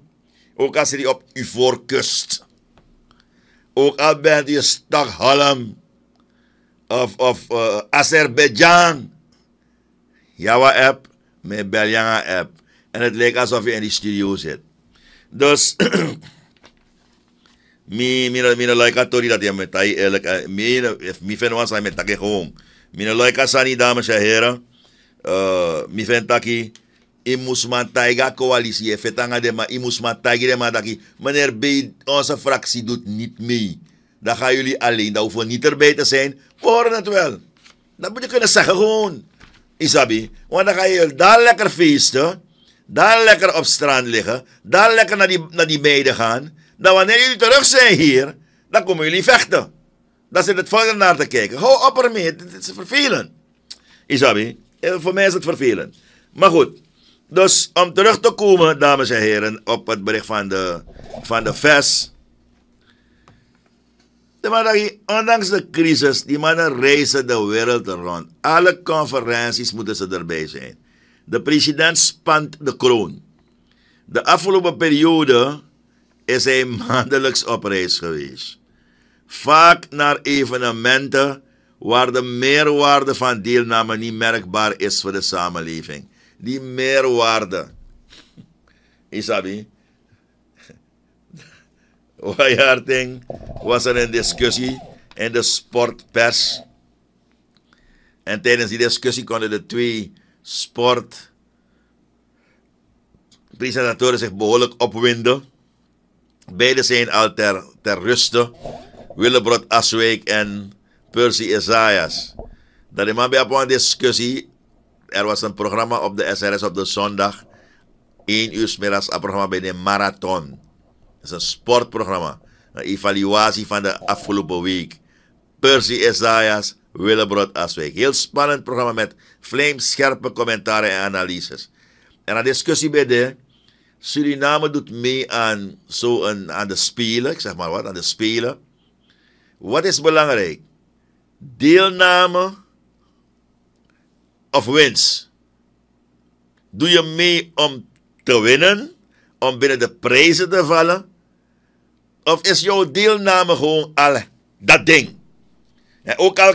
Speaker 1: Ook al zit u op uw voorkust. Ook al bent je of, of uh, Azerbeidzjan. Java app met Beljanga app. En het lijkt alsof je in die studio zit. Dus, mi, mi, mi, dat je met tai eerlijk, eh, mi, mi vind was met taki gewoon. Mi, like asani dames en heren. Eh, mi vind taki Imus matay ga koalisye, fetanga dema, imus matay dema daki. Meneer B, onze fractie doet niet mee. Dan gaan jullie alleen, daar hoeven we niet erbij te zijn. We horen het wel. Dat moet je kunnen zeggen gewoon. Isabi. Want dan ga je daar lekker feesten. Dan lekker op strand liggen. Daar lekker naar die, naar die meiden gaan. Dan wanneer jullie terug zijn hier, dan komen jullie vechten. Dan zit het volgende naar te kijken. Hou op ermee, dit is vervelend. Isabi, eh, voor mij is het vervelend. Maar goed, dus om terug te komen, dames en heren, op het bericht van de, van de VES. De mannen, ondanks de crisis, die mannen reizen de wereld rond. Alle conferenties moeten ze erbij zijn. De president spant de kroon. De afgelopen periode is hij maandelijks op reis geweest. Vaak naar evenementen waar de meerwaarde van deelname niet merkbaar is voor de samenleving. Die meerwaarde. En sabe? Waarting was er een discussie in de sportpers. En tijdens die discussie konden de twee sportpresentatoren zich behoorlijk opwinden. Beiden zijn al ter, ter ruste. Willebrod Aswijk en Percy Isaias. Dat de man op een discussie er was een programma op de SRS op de zondag. 1 uur middags een programma bij de marathon. Dat is een sportprogramma. Een evaluatie van de afgelopen week. Percy Esaias, Willebrod Aswijk. Heel spannend programma met scherpe commentaren en analyses. En een discussie bij de Suriname doet mee aan, zo een, aan de spelen, ik zeg maar wat, aan de spelen. Wat is belangrijk? Deelname of Doe je mee om te winnen, om binnen de prijzen te vallen? Of is jouw deelname gewoon al dat ding? En ook al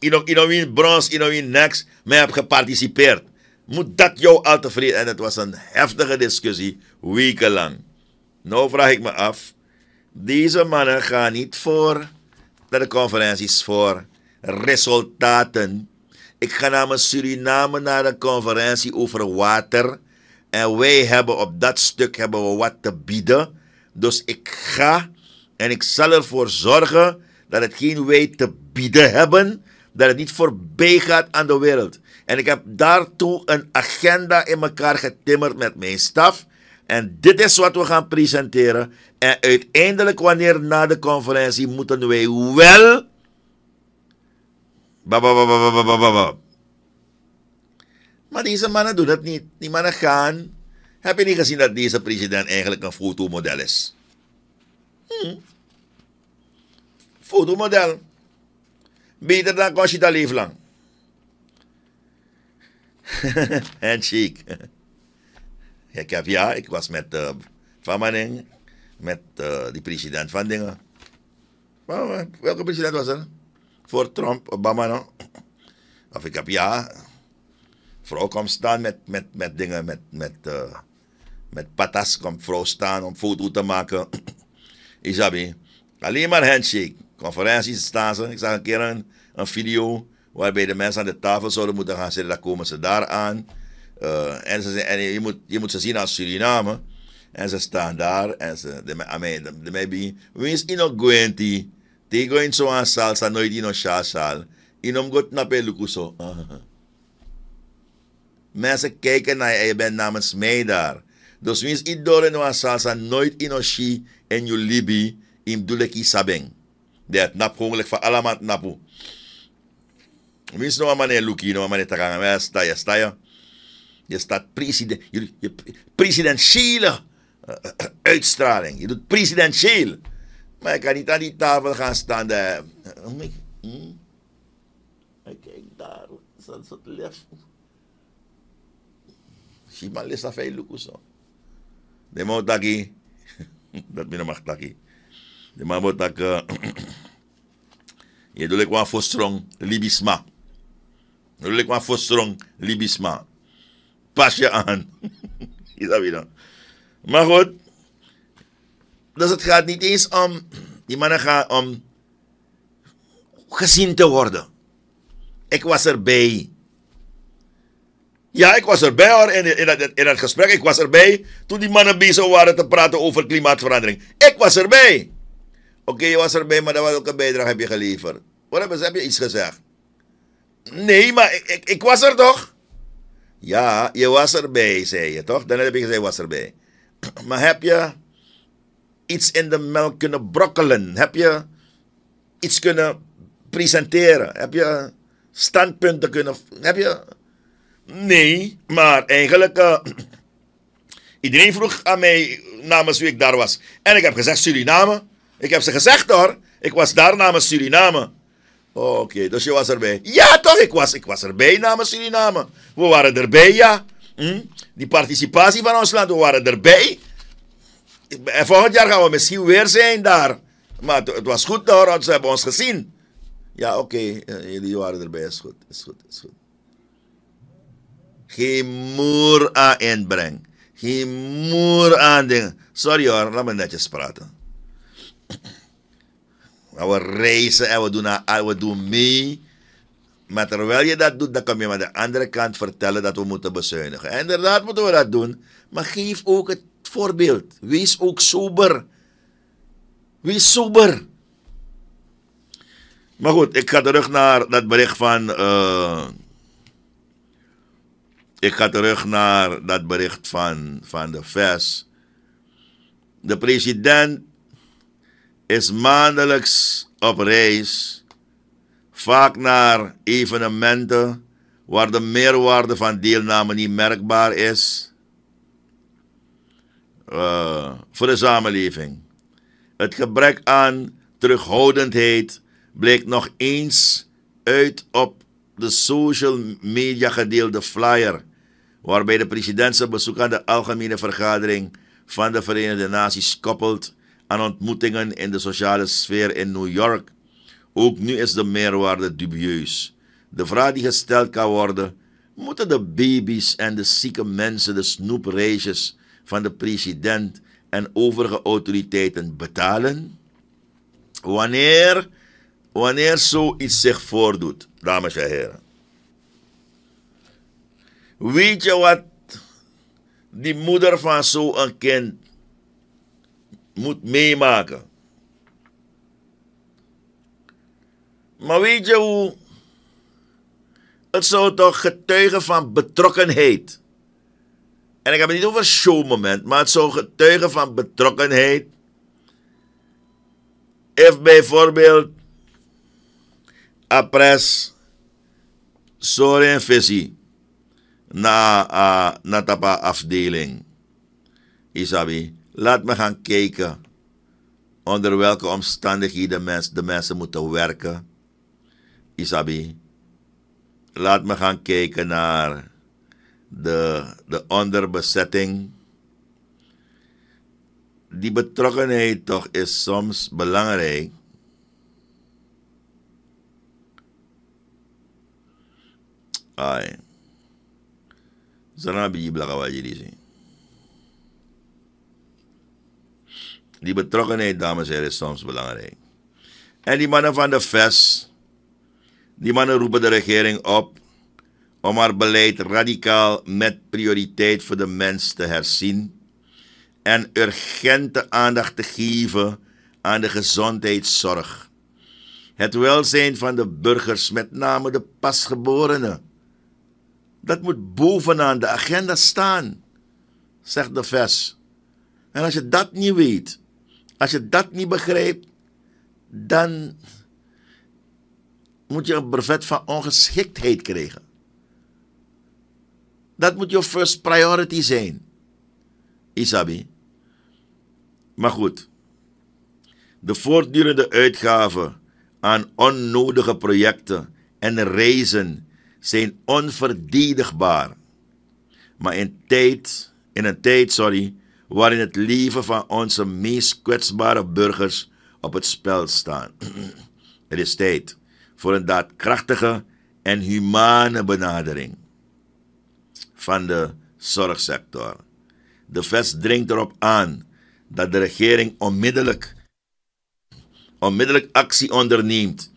Speaker 1: in win brons, in win niks, maar je hebt geparticipeerd. Moet dat jou al tevreden? En het was een heftige discussie, wekenlang. Nou vraag ik me af, deze mannen gaan niet voor de conferenties voor resultaten. Ik ga namens Suriname naar de conferentie over water. En wij hebben op dat stuk hebben we wat te bieden. Dus ik ga en ik zal ervoor zorgen dat hetgeen wij te bieden hebben, dat het niet voorbij gaat aan de wereld. En ik heb daartoe een agenda in elkaar getimmerd met mijn staf. En dit is wat we gaan presenteren. En uiteindelijk, wanneer na de conferentie, moeten wij wel Bababababababab. Maar deze mannen doen dat niet. Die mannen gaan. Heb je niet gezien dat deze president eigenlijk een fotomodel is? Hmm. Fotomodel. Beter dan Conchita leeflang. Handshake. ik heb, ja, ik was met eh, Van Manning, met uh, eh, de president van dingen. Eh, welke president was dat? voor Trump, Obama. No? Of ik heb ja, vrouw komt staan met, met, met dingen, met, met, uh, met patas komt vrouw staan om foto te maken. Isabi, alleen maar handshake. Conferenties staan ze. Ik zag een keer een, een video waarbij de mensen aan de tafel zouden moeten gaan zitten. Daar komen ze daar aan. en, ze, en je, moet, je moet ze zien als Suriname. En ze staan daar en ze, de, I mean, de, de, de, de, They going so on salsa, no, hindi no siya sal. Inom got na pelukuso. Mensen kijken naar je, je bent namens mij daar. Dus wins idole no salsa nooit in oshi en je libi in duleki sabeng. Dat nap hongelijk van allemaal napu. Wins no amane luki, no amane takanga. Ah, maar sta je, sta je. staat president, je, je, presidentiële uitstraling. Je doet presidentieel. Maar ik kan niet aan die tafel gaan staan eh. hm? Hm? daar, is het lef. De mo il dat mi a taki. De mo en je eh, dole kwa strong, libisma. libisma. Pas je aan. Is dat weer dan. Maar goed, Dus het gaat niet eens om, die mannen gaan om gezien te worden. Ik was erbij. Ja, ik was erbij hoor, in, in, dat, in dat gesprek. Ik was erbij toen die mannen bezig waren te praten over klimaatverandering. Ik was erbij. Oké, je was erbij, maar dan welke bijdrage heb je geleverd? Wat hebben ze? Heb je iets gezegd? Nee, maar ik, ik, ik, was er toch? Ja, je was erbij, zei je toch? Dan heb je gezegd, was erbij. Maar heb je iets in de melk kunnen brokkelen? Heb je iets kunnen presenteren? Heb je standpunten kunnen. Heb je. Nee, maar eigenlijk. Eh, iedereen vroeg aan mij namens wie ik daar was. En ik heb gezegd Suriname. Ik heb ze gezegd hoor. Ik was daar namens Suriname. Oké, dus je was erbij. Ja, toch? Ik was, ik was erbij namens Suriname. We waren erbij, ja. Hm? Die participatie van ons land, we waren erbij. En eh, volgend jaar gaan we misschien weer zijn daar. Maar het, was goed hoor, want ze hebben ons gezien. Ja, oké, die eh, jullie waren erbij, is goed, is goed, is goed. Geen moer aan inbreng. Geen moer aan dingen. Sorry hoor, laat me netjes praten. We reizen en we doen, we doen mee. Maar terwijl je dat doet, dan kan je aan de andere kant vertellen dat we moeten bezuinigen. En inderdaad moeten we dat doen. Maar geef ook het voorbeeld. Wees ook sober. Wees sober. Maar goed, ik ga terug naar dat bericht van. Eh, ik ga terug naar dat bericht van, van de VES. De president is maandelijks op reis, vaak naar evenementen waar de meerwaarde van deelname niet merkbaar is. Eh, voor de samenleving. Het gebrek aan terughoudendheid bleek nog eens uit op de social media gedeelde flyer, waarbij de president zijn bezoek aan de algemene vergadering van de Verenigde Naties koppelt aan ontmoetingen in de sociale sfeer in New York. Ook nu is de meerwaarde dubieus. De vraag die gesteld kan worden: moeten de baby's en de zieke mensen de snoepreisjes van de president en overige autoriteiten betalen. Wanneer, wanneer zoiets zich voordoet, dames en heren. Weet je wat die moeder van zo'n kind moet meemaken? Maar weet je hoe? Het zou toch getuigen van betrokkenheid en ik heb het niet over een showmoment, maar het zou getuigen van betrokkenheid. If bijvoorbeeld apres soren na, naar eh, na tapa afdeling. Isabi, laat me gaan kijken onder welke omstandigheden de mensen moeten werken. Isabi, laat me gaan kijken naar de, de onderbezetting. Die betrokkenheid toch is soms belangrijk. Ai. Zana biji blakawaji die Die betrokkenheid, dames en heren, is soms belangrijk. En die mannen van de VES, die mannen roepen de regering op om haar beleid radicaal met prioriteit voor de mens te herzien en urgente aandacht te geven aan de gezondheidszorg, het welzijn van de burgers, met name de pasgeborenen. Dat moet bovenaan de agenda staan, zegt de vers. En als je dat niet weet, als je dat niet begrijpt, dan moet je een brevet van ongeschiktheid krijgen. Dat moet jouw first priority zijn. Isabi. Maar goed. De voortdurende uitgaven aan onnodige projecten en reizen zijn onverdedigbaar. Maar in, tijd, in een tijd sorry, waarin het leven van onze meest kwetsbare burgers op het spel staat. het is tijd voor een daadkrachtige en humane benadering van de zorgsector. De VES dringt erop aan dat de regering onmiddellijk, onmiddellijk actie onderneemt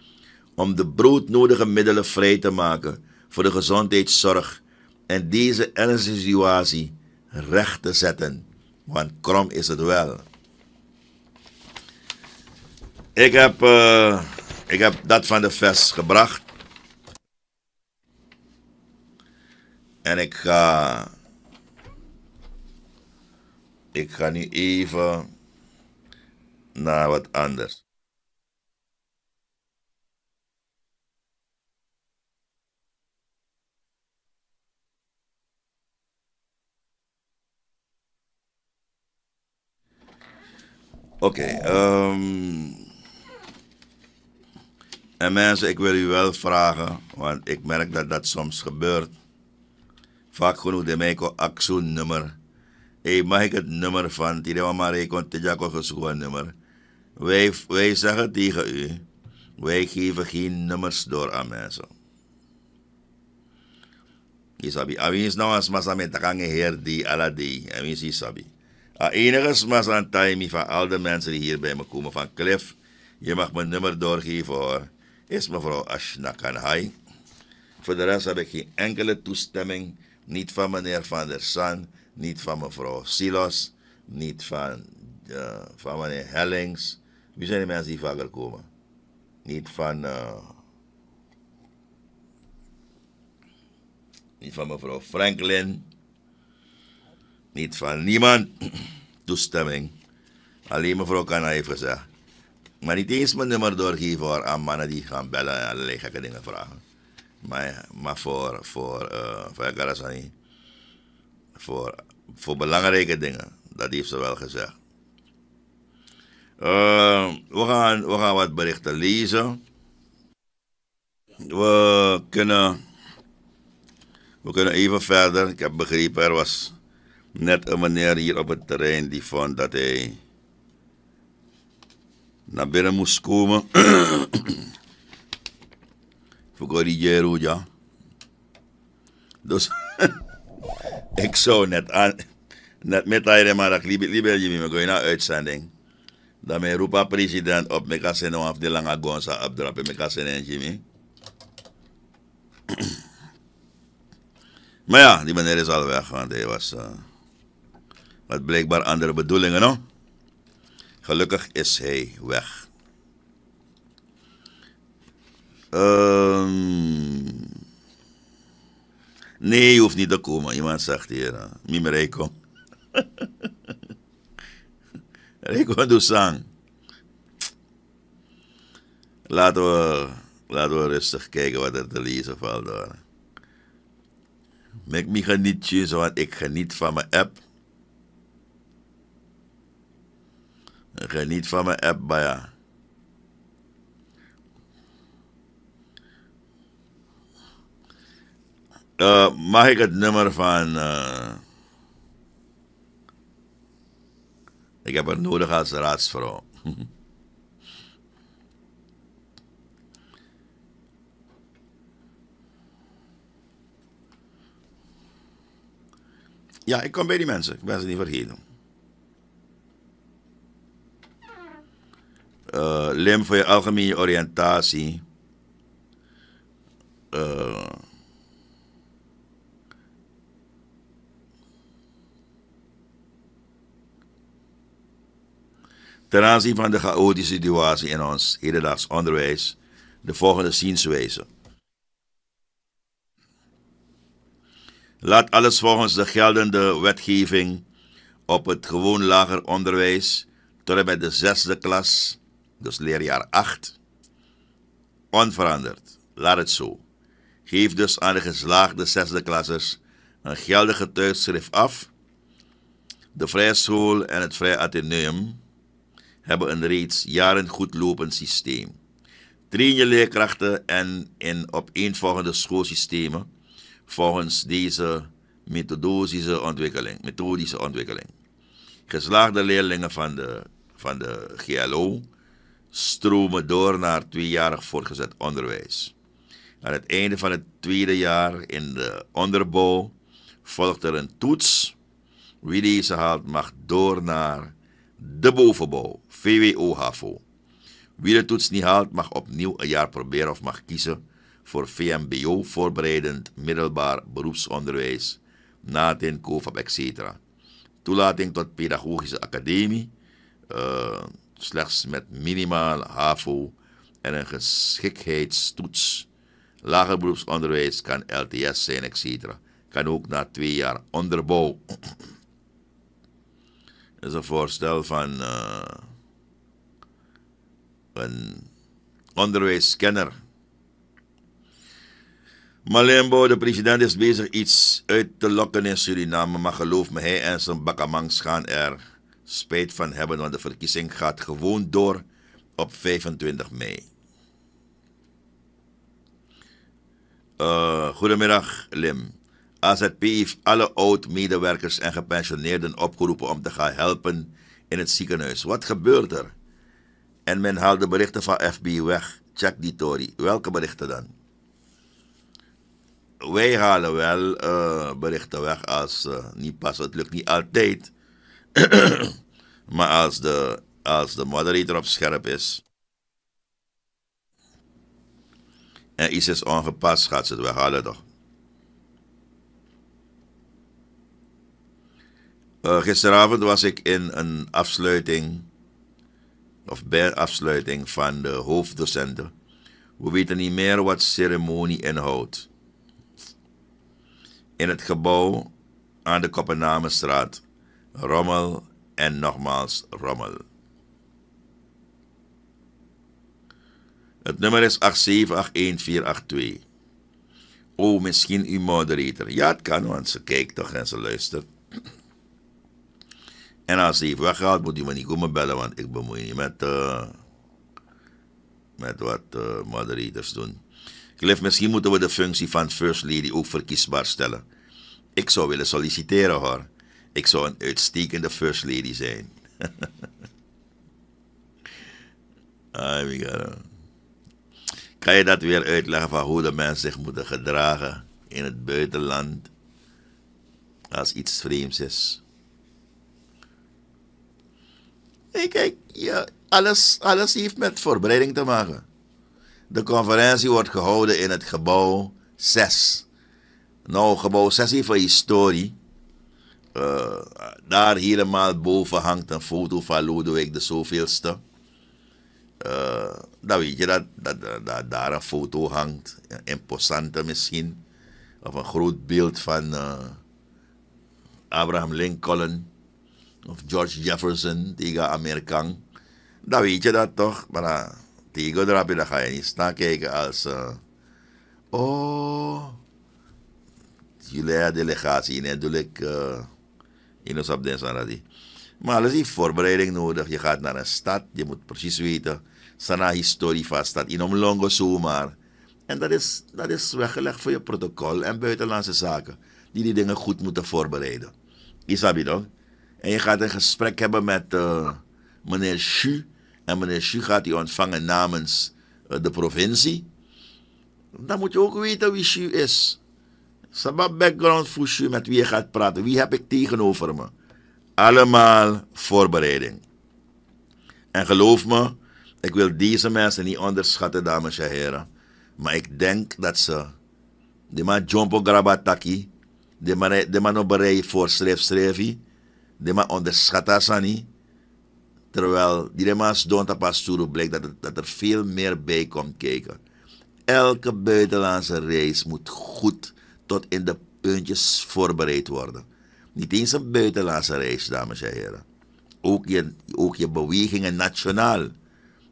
Speaker 1: om de broodnodige middelen vrij te maken voor de gezondheidszorg en deze ernstige situatie recht te zetten. Want krom is het wel. Ik heb, eh, ik heb dat van de VES gebracht. En ik ga. Ik ga nu even naar wat anders. Oké. Ehm, en mensen, ik wil u wel vragen, want ik merk dat dat soms gebeurt vaak genoeg de mijko aksun nummer. Hey, mag ik het nummer van Tidema te Tejako geschoen nummer? Wij, wij zeggen tegen u, wij geven geen nummers door aan mensen. Isabi, is nou as masa met gangen heer die ala die, is isabi. A enige mas aan time van al de mensen die hier bij me komen van Cliff, je mag mijn nummer doorgeven hoor, is mevrouw Ashna Kanhai. Voor de rest heb ik geen enkele toestemming niet van meneer Van der San, niet van mevrouw Silos, niet van, eh, van meneer Hellings. Wie zijn de mensen die vaker komen? Niet van, eh, niet van mevrouw Franklin, niet van niemand. Toestemming. Alleen mevrouw kan heeft gezegd. Maar niet eens mijn nummer doorgeven aan mannen die gaan bellen en allerlei gekke dingen vragen. Maar, maar voor, voor, uh, voor Garazani, voor, voor belangrijke dingen, dat heeft ze wel gezegd. Ehm, we, gaan, we gaan wat berichten lezen. We kunnen, we kunnen even verder. Ik heb begrepen, er was net een meneer hier op het terrein die vond dat hij naar binnen moest komen. voor Corrigeiro, ja. Dus ik zou net aan, net met haar, maar dat liep je me gewoon naar uitzending. Dan mijn president op me kassen of de lange gonsa opdrappen me kassen en Jimmy. maar ja, die meneer is al weg, want hij was wat blijkbaar andere bedoelingen, no? Gelukkig is hij weg. Ehm, nee, je hoeft niet te komen. Iemand zegt hier, Mim Reiko. Reiko Dusang. Laten we, rustig kijken wat er te lezen valt. Hoor. Met niet want ik geniet van mijn app. Geniet van mijn app, Baya. Uh, mag ik het nummer van. Uh... ik heb haar nodig als raadsvrouw. ja, ik kom bij die mensen. Ik ben ze niet vergeten. Uh, eh, lim voor je algemene oriëntatie. Uh, Ten aanzien van de chaotische situatie in ons hedendaags onderwijs de volgende zienswijze. Laat alles volgens de geldende wetgeving op het gewoon lager onderwijs tot bij de zesde klas, dus leerjaar 8, onveranderd. Laat het zo. Geef dus aan de geslaagde zesde klassers een geldige thuisschrift af. De vrije school en het vrije ateneum hebben een reeds jaren goed lopend systeem. Train je leerkrachten en in opeenvolgende schoolsystemen volgens deze methodische ontwikkeling, methodische ontwikkeling. Geslaagde leerlingen van de, van de GLO stromen door naar tweejarig voortgezet onderwijs. Aan het einde van het tweede jaar in de onderbouw volgt er een toets. Wie deze haalt mag door naar de bovenbouw. VWO-HAVO. Wie de toets niet haalt mag opnieuw een jaar proberen of mag kiezen voor VMBO, voorbereidend middelbaar beroepsonderwijs, NATIN, COFAP, etc. Toelating tot pedagogische academie, eh, slechts met minimaal HAVO en een geschiktheidstoets, Lager beroepsonderwijs kan LTS zijn, etc. Kan ook na twee jaar onderbouw. Dat is een voorstel van... Eh, een onderwijskenner. Malembo, de president, is bezig iets uit te lokken in Suriname, maar geloof me, hij en zijn bakkamangs gaan er spijt van hebben, want de verkiezing gaat gewoon door op 25 mei. Uh, goedemiddag, Lim. AZP heeft alle oud-medewerkers en gepensioneerden opgeroepen om te gaan helpen in het ziekenhuis. Wat gebeurt er? En men haalt de berichten van FB weg. Check die Tory. Welke berichten dan? Wij halen wel eh, berichten weg als uh, niet pas. Het lukt niet altijd. maar als de, als de moderator op scherp is. En iets is ongepast, gaat ze het weghalen toch? Eh, gisteravond was ik in een afsluiting of bij afsluiting van de hoofddocenten. We weten niet meer wat ceremonie inhoudt. In het gebouw aan de Kopenhagenstraat. Rommel en nogmaals rommel. Het nummer is 8781482. Oh, misschien uw moderator. Ja, het kan, want ze kijkt toch en ze luistert. En als hij heeft weggehaald, moet je me niet komen bellen, want ik bemoei niet met, eh, met wat uh, moderators doen. Cliff, misschien moeten we de functie van First Lady ook verkiesbaar stellen. Ik zou willen solliciteren hoor. Ik zou een uitstekende First Lady zijn. Ai, kan je dat weer uitleggen van hoe de mensen zich moeten gedragen in het buitenland als iets vreemds is? Hey, kijk, ja, alles, alles heeft met voorbereiding te maken. De conferentie wordt gehouden in het gebouw 6. Nou, gebouw 6 is een historie. Eh, daar helemaal boven hangt een foto van Lodewijk de zoveelste. Uh, eh, dan nou, weet je dat, daar een foto hangt, een imposante misschien, of een groot beeld van eh, Abraham Lincoln of George Jefferson tegen Amerikaan. Dan nou, weet je dat toch, maar dan, tegen drapen, dan ga je niet staan kijken als. Uh, oh, jullie delegatie, natuurlijk, eh, in ons abdens Maar er is voorbereiding nodig. Je gaat naar een stad, je moet precies weten. Sana historie van stad, in omlongo zomaar. En dat is, dat is weggelegd voor je protocol en buitenlandse zaken. Die die dingen goed moeten voorbereiden. Isabi toch? En je gaat een gesprek hebben met eh, meneer Xu. En meneer Xu gaat je ontvangen namens eh, de provincie. Dan moet je ook weten wie Xu is. Sabab background voor Xu, met wie je gaat praten. Wie heb ik tegenover me? Allemaal voorbereiding. En geloof me, ik wil deze mensen niet onderschatten, dames en heren. Maar ik denk dat ze. De man Jompo Grabataki. De man, de man op voor schrijf, schrijf Dema onderschatten zijn. Terwijl die doen don't toe blijkt dat, dat er veel meer bij komt kijken. Elke buitenlandse reis moet goed tot in de puntjes voorbereid worden. Niet eens een buitenlandse reis, dames en heren. Ook je, ook je bewegingen nationaal.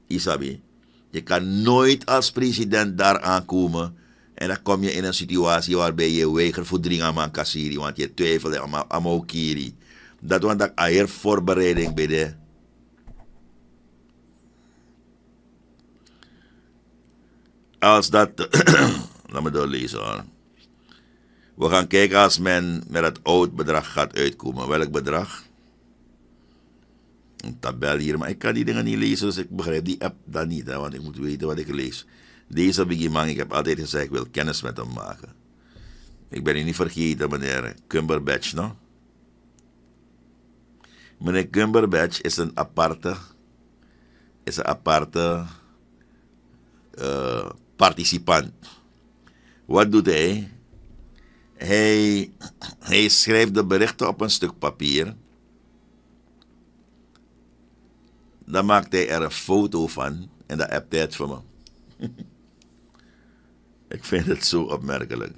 Speaker 1: Isabi, je kan nooit als president daar aankomen. En dan kom je in een situatie waarbij je weiger voor drinken aan Kassiri, want je twijfelt aan Maukiri dat want dat air voorbereiding bij de als dat Laten we doorlezen hoor. we gaan kijken als men met het oud bedrag gaat uitkomen welk bedrag een tabel hier maar ik kan die dingen niet lezen dus ik begrijp die app dan niet want ik moet weten wat ik lees deze man, ik heb altijd gezegd ik wil kennis met hem maken ik ben je niet vergeten meneer Cumberbatch no Meneer Cumberbatch is een aparte, is een aparte eh, participant. Wat doet hij? hij? Hij schrijft de berichten op een stuk papier. Dan maakt hij er een foto van en dat appt hij het voor me. ik vind het zo opmerkelijk.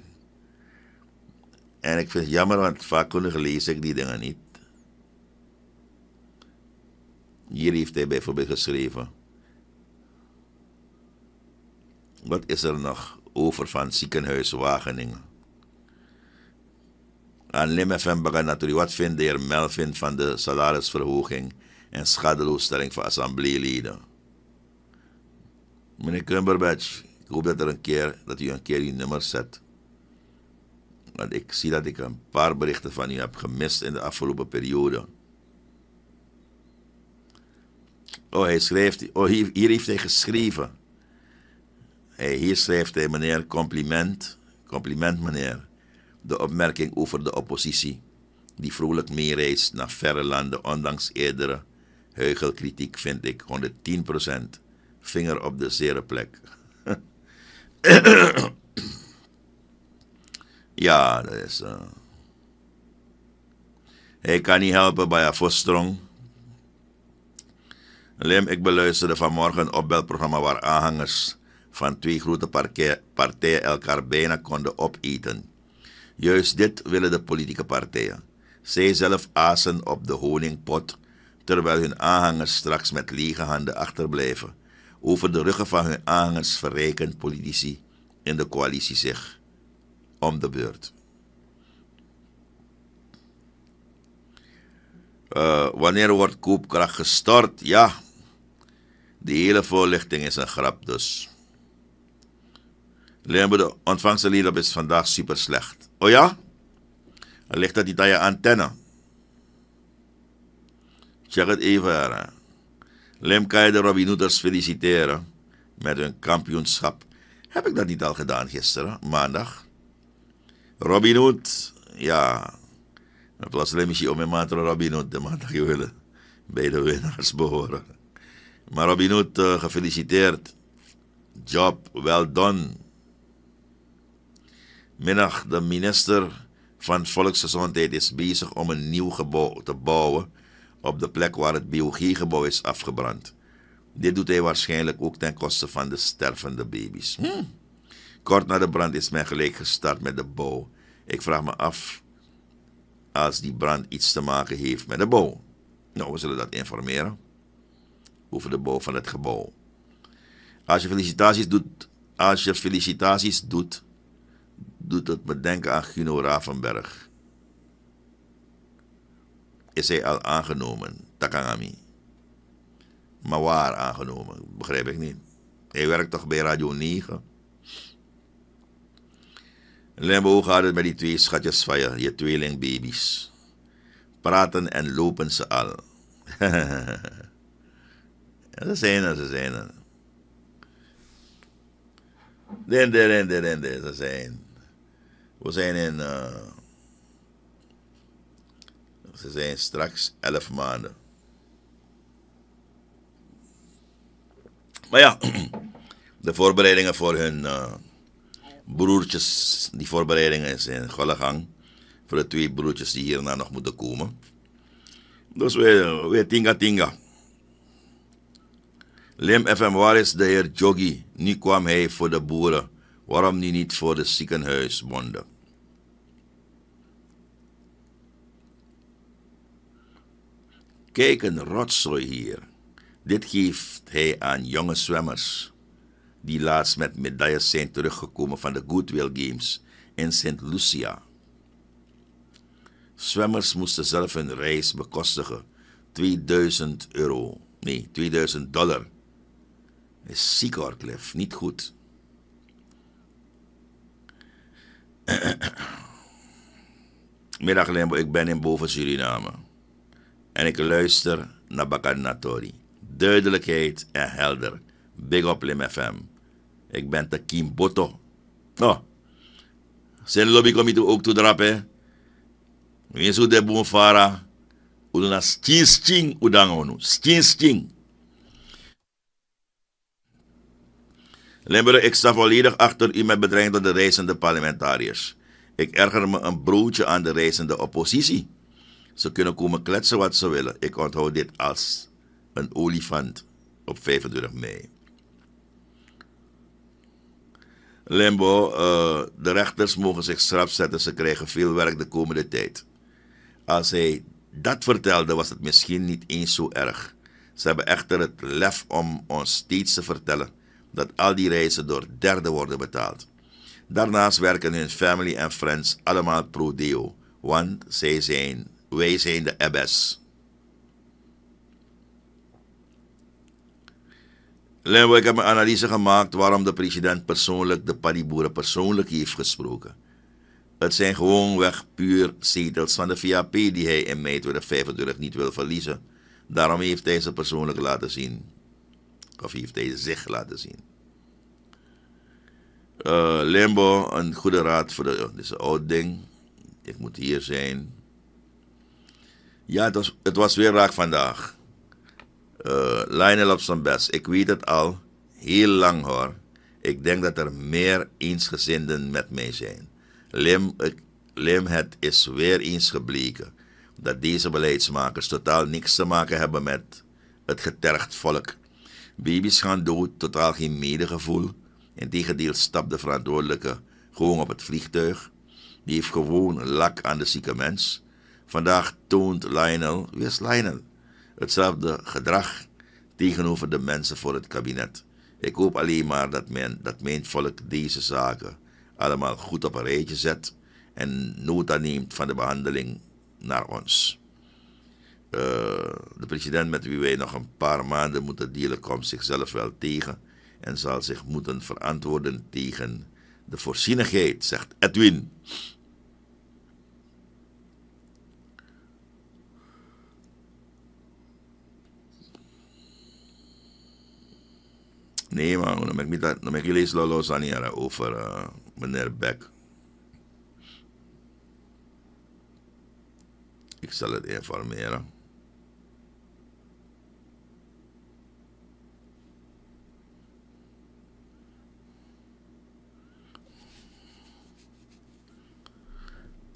Speaker 1: En ik vind het jammer, want vaak lees ik die dingen niet. Hier heeft hij bijvoorbeeld geschreven. Wat is er nog over van ziekenhuis Wageningen? Aan Lim FM natuurlijk: wat vindt de heer Melvin van de salarisverhoging en schadeloosstelling van assembleeleden? Meneer Cumberbatch, ik hoop dat, er een keer, dat u een keer uw nummer zet. Want ik zie dat ik een paar berichten van u heb gemist in de afgelopen periode. Oh, hij schrijft, oh hier, heeft hij geschreven. Hij, hier schrijft hij, meneer, compliment. Compliment, meneer. De opmerking over de oppositie, die vrolijk meereist naar verre landen, ondanks eerdere heugelkritiek, vind ik 110%. Vinger op de zere plek. ja, dat is. Uh... Hij kan niet helpen bij haar voorstrong. Lim, ik beluisterde vanmorgen op opbelprogramma waar aanhangers van twee grote partijen elkaar bijna konden opeten. Juist dit willen de politieke partijen. Zij zelf azen op de honingpot, terwijl hun aanhangers straks met lege handen achterblijven. Over de ruggen van hun aanhangers verrijken politici in de coalitie zich om de beurt. Eh, wanneer wordt koopkracht gestort? Ja, die hele voorlichting is een grap dus. Lembo, de ontvangst is vandaag super slecht. Oh ja? ligt dat die aan je antenne. Check het even. Hè. Lem kan je de Hooters feliciteren met hun kampioenschap. Heb ik dat niet al gedaan gisteren, maandag? Robin Hood, ja. Plotseling misschien om een maand Robin Hood, de maandag willen bij de winnaars behoren. Maar Robinoot, uh, eh, gefeliciteerd. Job well done. Middag, de minister van Volksgezondheid is bezig om een nieuw gebouw te bouwen op de plek waar het biologiegebouw is afgebrand. Dit doet hij waarschijnlijk ook ten koste van de stervende baby's. Hm. Kort na de brand is men gelijk gestart met de bouw. Ik vraag me af als die brand iets te maken heeft met de bouw. Nou, we zullen dat informeren boven de bouw van het gebouw. Als je felicitaties doet, als je felicitaties doet, doet het me denken aan Guno Ravenberg. Is hij al aangenomen, Takangami? Maar waar aangenomen? Begrijp ik niet. Hij werkt toch bij Radio 9? Lembo, hoe gaat het met die twee schatjes van je, je tweelingbabies? Praten en lopen ze al. ze zijn ze zijn er. den den den ze zijn. We zijn in. Uh, ze zijn straks elf maanden. Maar ja, de voorbereidingen voor hun eh, broertjes, die voorbereidingen zijn in volle Voor de twee broertjes die hierna nog moeten komen. Dus we, we tinga tinga. Lim FM, waar is de heer Jogi? Nu kwam hij voor de boeren. Waarom nu niet voor de ziekenhuisbonden? Kijk een rotzooi hier. Dit geeft hij aan jonge zwemmers. Die laatst met medailles zijn teruggekomen van de Goodwill Games in St. Lucia. Zwemmers moesten zelf hun reis bekostigen. 2000 euro. Nee, 2000 dollar is ziek Niet goed. Middag Limbo, ik ben in boven Suriname. En ik luister naar Bacanatori. Duidelijkheid en helder. Big up Lim FM. Ik ben te Kimboto. Oh. Zijn lobby komt ook toe drappen. Wie is de boomfara? Uduna sting sting udangonu. Sting sting. Limburg, ik sta volledig achter u met bedreiging tot de reizende parlementariërs. Ik erger me een broodje aan de reizende oppositie. Ze kunnen komen kletsen wat ze willen. Ik onthoud dit als een olifant op 25 mei. Limbo, eh, de rechters mogen zich schrap zetten. Ze krijgen veel werk de komende tijd. Als hij dat vertelde, was het misschien niet eens zo erg. Ze hebben echter het lef om ons steeds te vertellen dat al die reizen door derden worden betaald. Daarnaast werken hun family en friends allemaal pro deo, want zij zijn, wij zijn de ebbes. Lenwe, ik een analyse gemaakt waarom de president persoonlijk de paddyboeren persoonlijk heeft gesproken. Het zijn gewoonweg puur zetels van de VAP die hij in mei 2025 niet wil verliezen. Daarom heeft hij ze persoonlijk laten zien. Of heeft deze zich laten zien? Eh, Limbo, een goede raad voor de. Oh, dit is een oud ding. Ik moet hier zijn. Ja, het was, het was weer raak vandaag. Uh, Lionel op zijn best. Ik weet het al. Heel lang hoor. Ik denk dat er meer eensgezinden met mij zijn. Lim, Lim, het is weer eens gebleken dat deze beleidsmakers totaal niks te maken hebben met het getergd volk Baby's gaan dood, totaal geen medegevoel. Integendeel stapt de verantwoordelijke gewoon op het vliegtuig. Die heeft gewoon lak aan de zieke mens. Vandaag toont Lionel, wie is Lionel? Hetzelfde gedrag tegenover de mensen voor het kabinet. Ik hoop alleen maar dat, men, dat mijn volk deze zaken allemaal goed op een rijtje zet en nota neemt van de behandeling naar ons. Eh, de president met wie wij nog een paar maanden moeten dealen, komt zichzelf wel tegen en zal zich moeten verantwoorden tegen de voorzienigheid, zegt Edwin. Nee, man, nou dan ben ik, niet dan nou ben ik over eh, meneer Beck. Ik zal het informeren.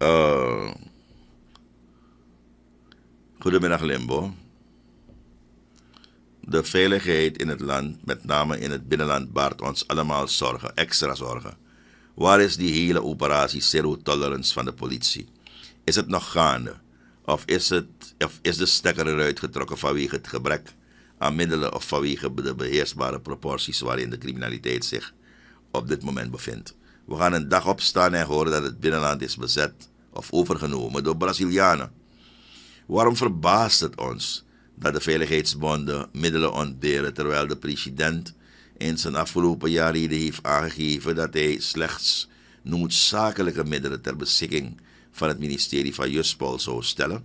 Speaker 1: Eh, goedemiddag Limbo. De veiligheid in het land, met name in het binnenland, baart ons allemaal zorgen, extra zorgen. Waar is die hele operatie zero tolerance van de politie? Is het nog gaande? Of is, het, of is de stekker eruit getrokken vanwege het gebrek aan middelen of vanwege de beheersbare proporties waarin de criminaliteit zich op dit moment bevindt? We gaan een dag opstaan en horen dat het binnenland is bezet of overgenomen door Brazilianen. Waarom verbaast het ons dat de veiligheidsbonden middelen ontberen terwijl de president in zijn afgelopen jaarreden heeft aangegeven dat hij slechts noodzakelijke middelen ter beschikking van het ministerie van Juspol zou stellen?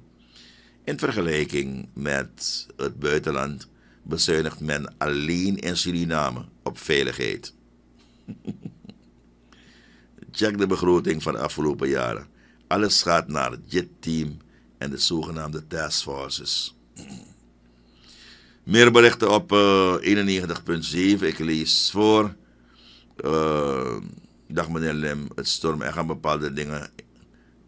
Speaker 1: In vergelijking met het buitenland bezuinigt men alleen in Suriname op veiligheid. Check de begroting van de afgelopen jaren. Alles gaat naar het JIT-team en de zogenaamde taskforces. Meer berichten op 91.7. Eh, Ik lees voor. Uh, dag meneer Lim, het storm Er gaan bepaalde dingen.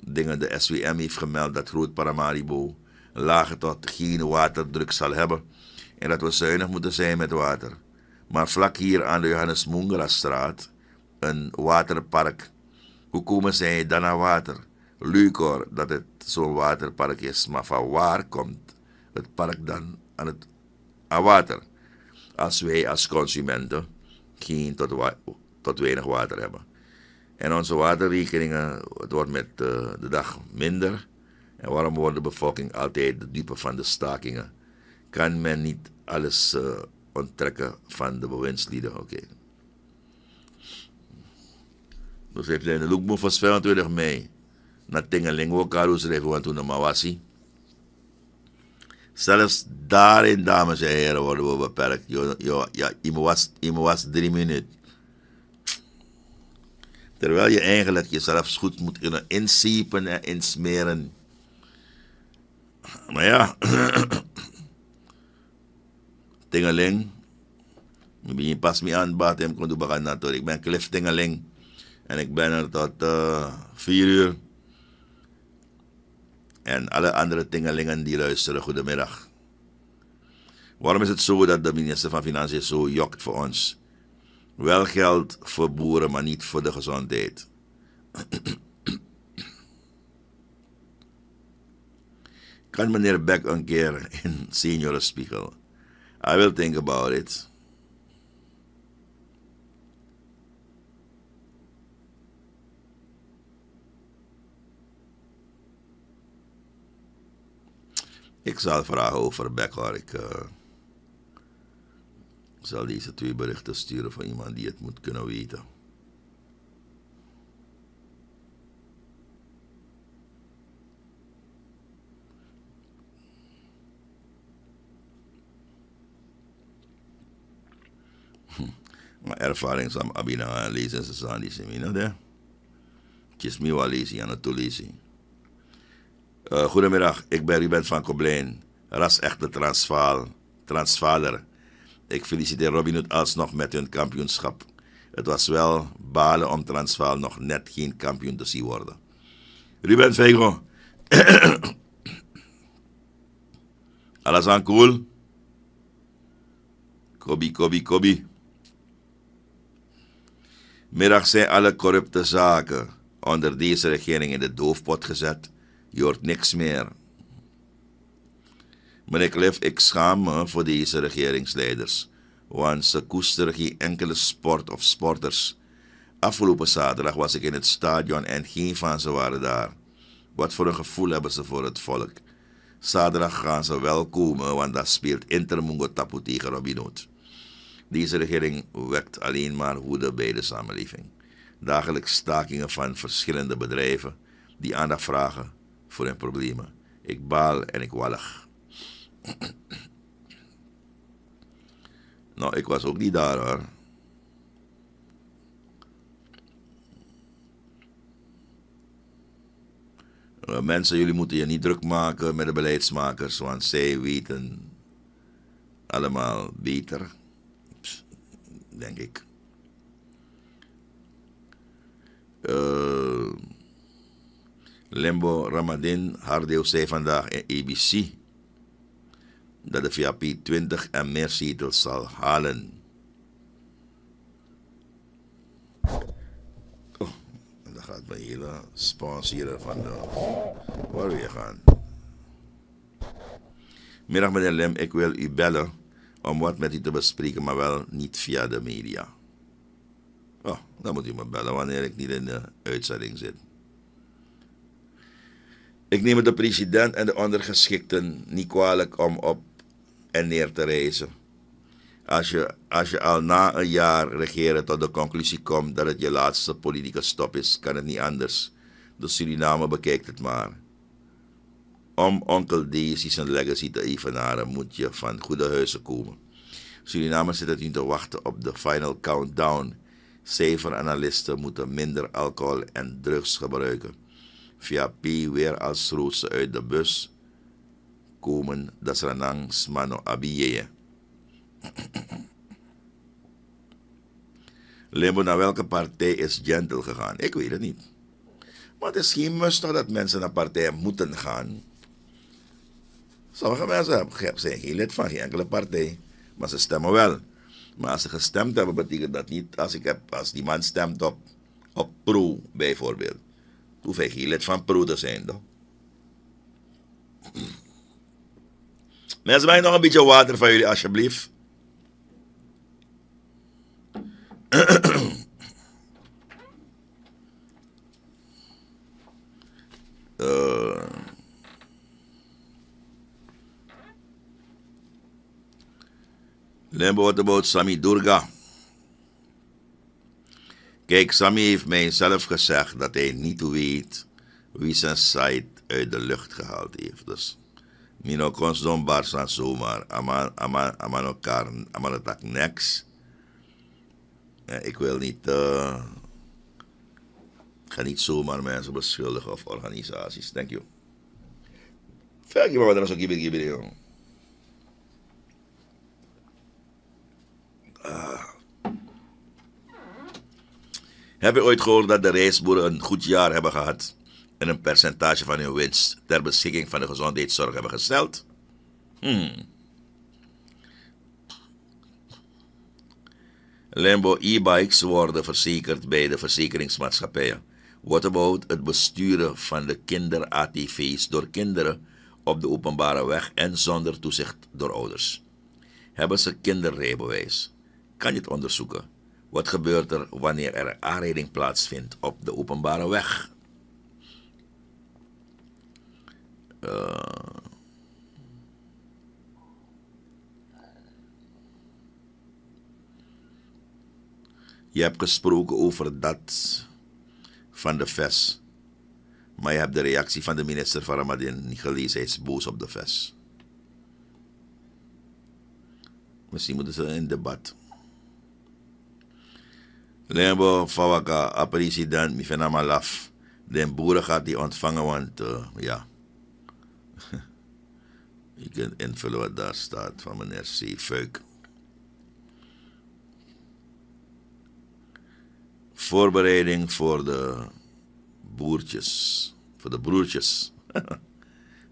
Speaker 1: Dingen de SWM heeft gemeld dat Groot Paramaribo laag tot geen waterdruk zal hebben. En dat we zuinig moeten zijn met water. Maar vlak hier aan de Johannes straat een waterpark. Hoe komen zij dan aan water? Leuk dat het zo'n waterpark is, maar van waar komt het park dan aan het aan water? Als wij als consumenten geen tot, tot weinig water hebben. En onze waterrekeningen, het wordt met eh, de dag minder. En waarom wordt de bevolking altijd de dupe van de stakingen? Kan men niet alles uh, onttrekken van de bewindslieden? Oké. Dus heeft hij de loekboek van 22 mei na tenha língua caro se levanta na mawasi. Zelfs daarin, dames en heren, worden we beperkt. Yo, yo, ja, imo was, was drie minuten. Terwijl je eigenlijk jezelf goed moet kunnen insiepen en insmeren. Maar ja, Tingeling. Misschien pas mee aan, het baat hem kon Ik ben Cliff Tingeling. En ik ben er tot uh, vier uur en alle andere tingelingen die luisteren, goedemiddag. Waarom is het zo dat de minister van Financiën zo jokt voor ons? Wel geld voor boeren, maar niet voor de gezondheid. kan meneer Beck een keer in senior spiegel? I will think about it. Ik zal vragen over Beklar. Ik eh, zal deze twee berichten sturen van iemand die het moet kunnen weten. Maar hm. ervaring sam abina lezen ze zijn die semina de. Kismi wa lezi, anato eh, goedemiddag, ik ben Ruben van Kobleen, ras-echte Transvaal, Transvaler. Ik feliciteer Robin Hood alsnog met hun kampioenschap. Het was wel balen om Transvaal nog net geen kampioen te zien worden. Ruben Vego. Alles aan cool? Kobi, Kobi, Kobi. Middag zijn alle corrupte zaken onder deze regering in de doofpot gezet je hoort niks meer. Meneer Cliff, ik schaam me voor deze regeringsleiders, want ze koesteren geen enkele sport of sporters. Afgelopen zaterdag was ik in het stadion en geen van ze waren daar. Wat voor een gevoel hebben ze voor het volk? Zaterdag gaan ze wel komen, want dat speelt Intermungo Tapu tegen Robinoot. Deze regering wekt alleen maar woede bij de samenleving. Dagelijks stakingen van verschillende bedrijven die aandacht vragen voor hun problemen. Ik baal en ik wallig. nou, ik was ook niet daar hoor. Eh, mensen, jullie moeten je niet druk maken met de beleidsmakers, want zij weten allemaal beter, denk ik. Uh, Lembo Ramadin Hardeel zei vandaag in ABC dat de VAP 20 en meer zetels zal halen. Oh, dat gaat mijn hele sponsor van de, nou. waar we gaan. Middag meneer Lem, ik wil u bellen om wat met u te bespreken, maar wel niet via de media. Oh, dan moet u me bellen wanneer ik niet in de uitzending zit. Ik neem de president en de ondergeschikten niet kwalijk om op en neer te reizen. Als je, als je al na een jaar regeren tot de conclusie komt dat het je laatste politieke stop is, kan het niet anders. De Suriname bekijkt het maar. Om onkel Daisy zijn legacy te evenaren moet je van goede huizen komen. Suriname zitten nu te wachten op de final countdown. analisten moeten minder alcohol en drugs gebruiken via P weer als roos uit de bus komen dasranang mano abiyeye. Limbo, naar welke partij is Gentle gegaan? Ik weet het niet. Maar het is geen must dat mensen naar partijen moeten gaan. Sommige mensen zijn geen lid van geen enkele partij, maar ze stemmen wel. Maar als ze gestemd hebben, betekent dat niet als, ik heb, als die man stemt op, op pro bijvoorbeeld hoeveelheid van zijn. Toch? Mensen, mij nog een beetje water van jullie, alsjeblieft. Uh. Lembo, what about Sami Durga? Kijk, Sammy heeft mij zelf gezegd dat hij niet weet wie zijn site uit de lucht gehaald heeft. Dus, Mino Consdom Barsan zomaar, Aman, Aman, Aman elkaar, Aman het niks. Ik wil niet, uh, ga niet zomaar mensen beschuldigen of organisaties. Thank you. Thank you, mama, zo gibber gibber, jong. Ah. Heb je ooit gehoord dat de reisboeren een goed jaar hebben gehad en een percentage van hun winst ter beschikking van de gezondheidszorg hebben gesteld? Hmm. Limbo e-bikes worden verzekerd bij de verzekeringsmaatschappijen. What about het besturen van de kinder-ATV's door kinderen op de openbare weg en zonder toezicht door ouders? Hebben ze kinderrijbewijs? Kan je het onderzoeken? Wat gebeurt er wanneer er aanrijding plaatsvindt op de openbare weg? Eh. je hebt gesproken over dat van de VES. Maar je hebt de reactie van de minister van niet gelezen. Hij is boos op de VES. Misschien moeten ze in debat. Lembo Fawaka, president, mi venama laf. Den boeren gaat die ontvangen, want eh, ja. Je kunt invullen wat daar staat van meneer C. Feuk. Voorbereiding voor de boertjes, voor de broertjes.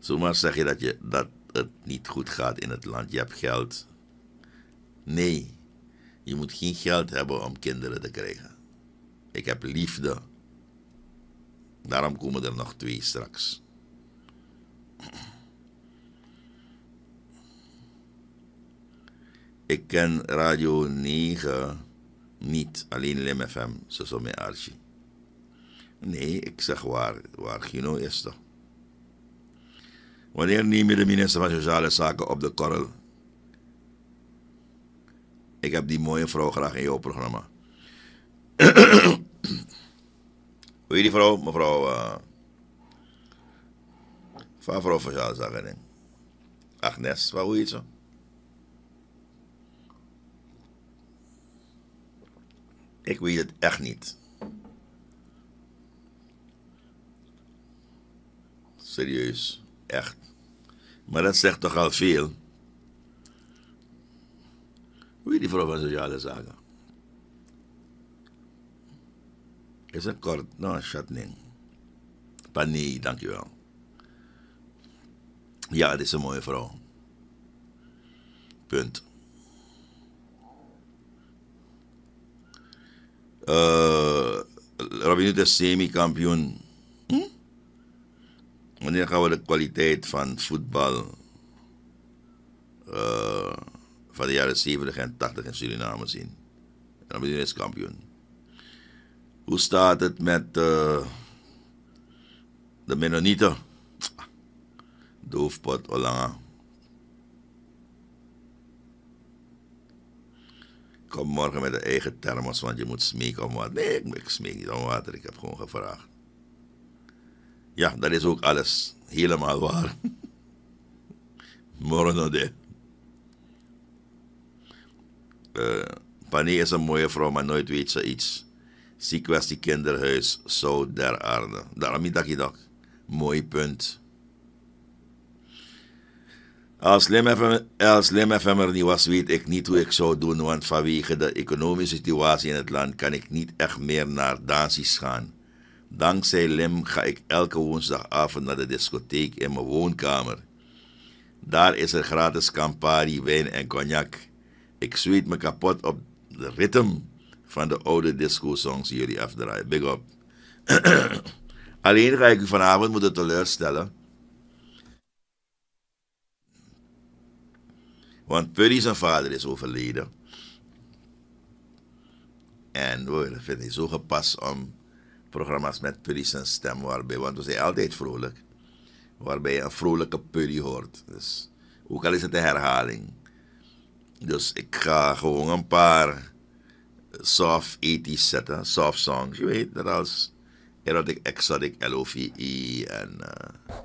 Speaker 1: Zomaar zeg je dat, je dat het niet goed gaat in het land. Je hebt geld. Nee, je moet geen geld hebben om kinderen te krijgen. Ik heb liefde. Daarom komen er nog twee straks. Ik ken Radio 9 niet, alleen Lim FM, zoals mijn Archie. Nee, ik zeg waar, waar Gino is toch. Wanneer neem je de minister van Sociale Zaken op de korrel? Ik heb die mooie vrouw graag in jouw programma. Hoe die vrouw? Mevrouw. Uh, van vrouw Verzaal Zagering. Agnes, wat hoe heet ze? Ik weet het echt niet. Serieus, echt. Maar dat zegt toch al veel wie die vrouw van Soziale zaken? Is een kort, nou, niet. Panie, dankjewel. Ja, dit is een mooie vrouw. Punt. Uh, Robin is semi-kampioen. Hm? Wanneer gaan we de kwaliteit van voetbal van de jaren 70 en 80 in Suriname zien. En dan ben je kampioen. Hoe staat het met eh, de Mennonieten? Doofpot, Olanga. Kom morgen met de eigen thermos, want je moet smeken om wat. Nee, ik smeek niet om water. Ik heb gewoon gevraagd. Ja, dat is ook alles. Helemaal waar. Morgen de. Uh, is een mooie vrouw, maar nooit weet ze iets. Zie die kinderhuis, zo der aarde. Daarom dat je dag. Mooi punt. Als Lim FM, als er niet was, weet ik niet hoe ik zou doen, want vanwege de economische situatie in het land kan ik niet echt meer naar dansies gaan. Dankzij Lim ga ik elke woensdagavond naar de discotheek in mijn woonkamer. Daar is er gratis Campari, wijn en cognac. Ik zweet me kapot op de ritme van de oude disco-songs die jullie afdraaien. Big up. Alleen ga ik u vanavond moeten teleurstellen. Want Puddy zijn vader is overleden. En we vind vinden zo gepast om programma's met Puddy zijn stem, waarbij, want we zijn altijd vrolijk. Waarbij je een vrolijke Puddy hoort. Dus, ook al is het een herhaling. Dus ik ga gewoon een paar soft ethisch zetten, soft songs. Je weet dat als Erotic Exotic LOVE en uh,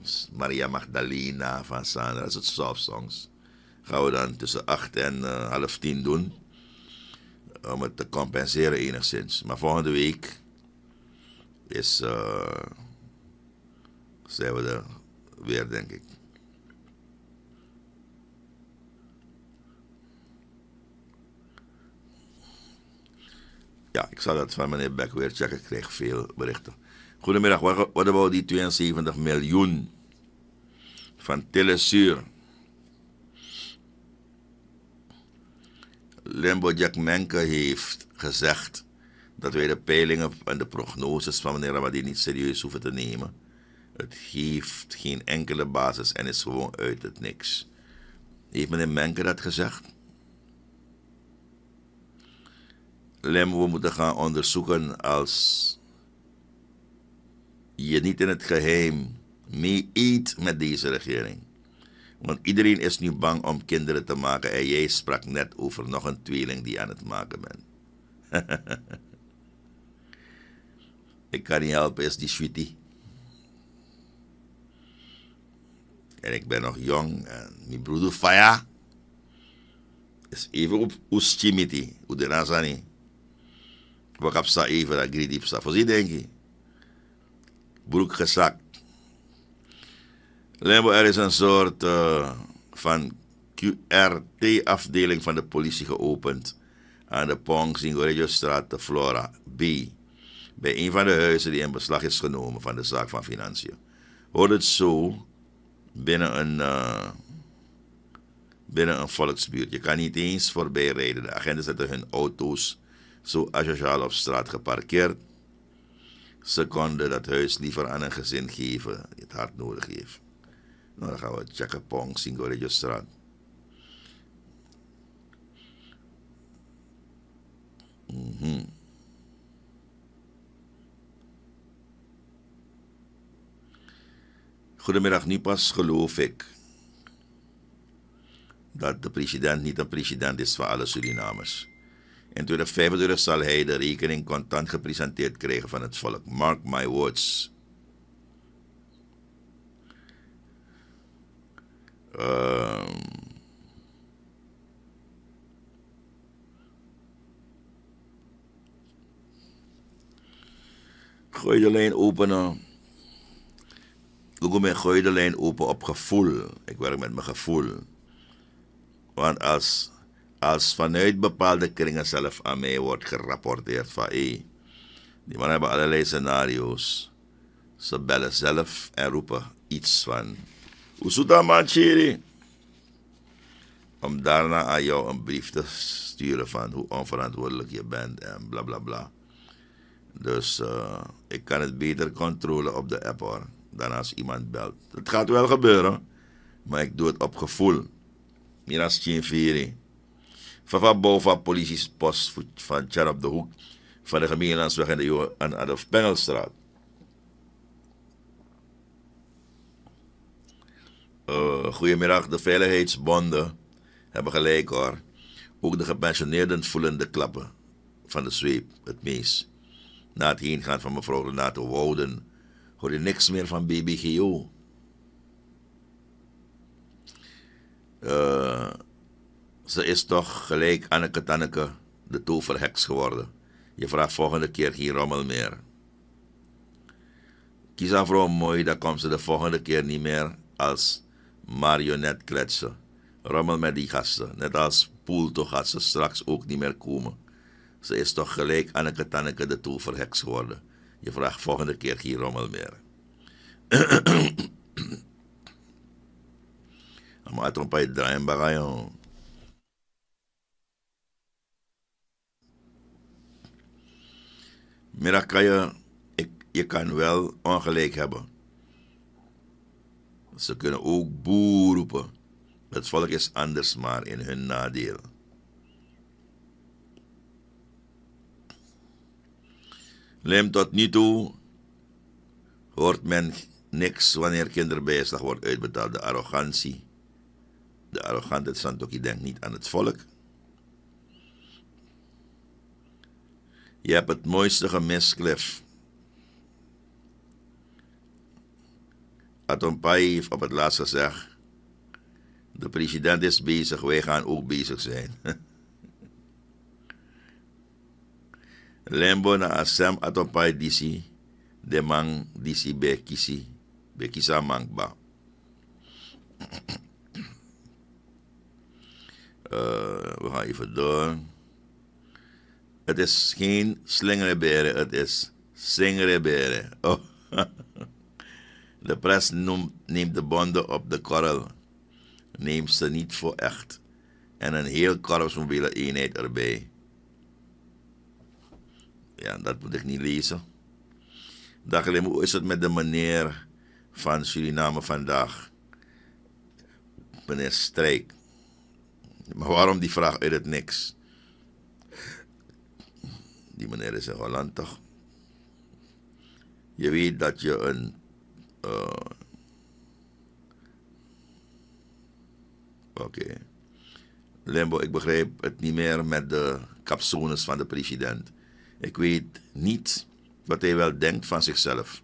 Speaker 1: dus Maria Magdalena van Sandra, dat soort soft songs. Gaan we dan tussen 8 en eh, half 10 doen. Om het te compenseren enigszins. Maar volgende week is, uh, zijn we er weer, denk ik. Ja, ik zal dat van meneer Beck weer checken. Ik kreeg veel berichten. Goedemiddag, wat hebben we die 72 miljoen van Telesur? Limbo Jack Menke heeft gezegd dat wij de peilingen en de prognoses van meneer Ramadi niet serieus hoeven te nemen. Het heeft geen enkele basis en is gewoon uit het niks. Heeft meneer Menke dat gezegd? Lem, we moeten gaan onderzoeken als je niet in het geheim mee eet met deze regering. Want iedereen is nu bang om kinderen te maken. En jij sprak net over nog een tweeling die aan het maken bent. ik kan niet helpen, is die sweetie. En ik ben nog jong. En mijn broeder Faya is even op Oestimiti, Uderasani. Wat gaan even dat Gridi staan. Voorzien denk je. Broek gezakt. Lembo, er is een soort eh, van QRT-afdeling van de politie geopend. Aan de Pong straat de Flora B. Bij een van de huizen die in beslag is genomen van de zaak van Financiën. Wordt het zo binnen een, eh, binnen een volksbuurt. Je kan niet eens voorbij rijden. De agenten zetten hun auto's zo asociaal op straat geparkeerd. Ze konden dat huis liever aan een gezin geven die het hard nodig heeft. Nou, dan gaan we Chakapong, Singorejo straat. Mm Goedemiddag, nu pas geloof ik dat de president niet een president is van alle Surinamers. In 2025 sal hij de rekening contant gepresenteerd kry van het volk. Mark my words. Ehm um, Gooi de lijn openen, Google mijn gooi de lijn open op gevoel. Ik werk met mijn gevoel. Want als als vanuit bepaalde kringen zelf aan mij wordt gerapporteerd van hé, die mannen hebben allerlei scenario's. Ze bellen zelf en roepen iets van Usuta Manchiri. Om daarna aan jou een brief te sturen van hoe onverantwoordelijk je bent en bla bla bla. Dus eh, ik kan het beter controleren op de app hoor, dan als iemand belt. Het gaat wel gebeuren, maar ik doe het op gevoel. Miras Chinfiri. Van bouw van politiepost van Tjan op de Hoek van de gemeenlandsweg en de Johan Adolf Pengelstraat. Uh, eh, goedemiddag, de veiligheidsbonden hebben gelijk hoor. Ook de gepensioneerden voelen de klappen van de zweep het meest. Na het heengaan van mevrouw Renate Wouden hoor je niks meer van BBGO. Uh, eh, ze is toch gelijk Anneke Tanneke, de toverheks geworden. Je vraagt volgende keer geen rommel meer. Kies haar vrouw mooi, dan komt ze de volgende keer niet meer als marionet kletsen. Rommel met die gasten. Net als Poelto gaat ze straks ook niet meer komen. Ze is toch gelijk Anneke Tanneke de toverheks geworden. Je vraagt volgende keer geen rommel meer. Maar het is een paar draaien Maar dan kan je, ik, je kan wel ongelijk hebben. Ze kunnen ook boer roepen. Het volk is anders, maar in hun nadeel. Lem tot nu toe hoort men niks wanneer kinderbijslag wordt uitbetaald. De arrogantie. De arrogante Santoki denkt niet aan het volk, Je hebt het mooiste gemist, Cliff. Atompai heeft op het laatste gezegd... De president is bezig, wij gaan ook bezig zijn. Lembo na asem atopai disi, de man disi bekisi, bekisa mangba. uh, eh, we gaan even door. Het is geen beren, het is zingere Oh. De pres neemt de bonden op de korrel, neemt ze niet voor echt. En een heel korpsmobiele eenheid erbij. Ja, dat moet ik niet lezen. Dag alleen, hoe is het met de meneer van Suriname vandaag? Meneer Strijk. Maar waarom die vraag uit het niks? die meneer is in Holland toch. Je weet dat je een. Eh, oké. Okay. Limbo, ik begrijp het niet meer met de capsones van de president. Ik weet niet wat hij wel denkt van zichzelf.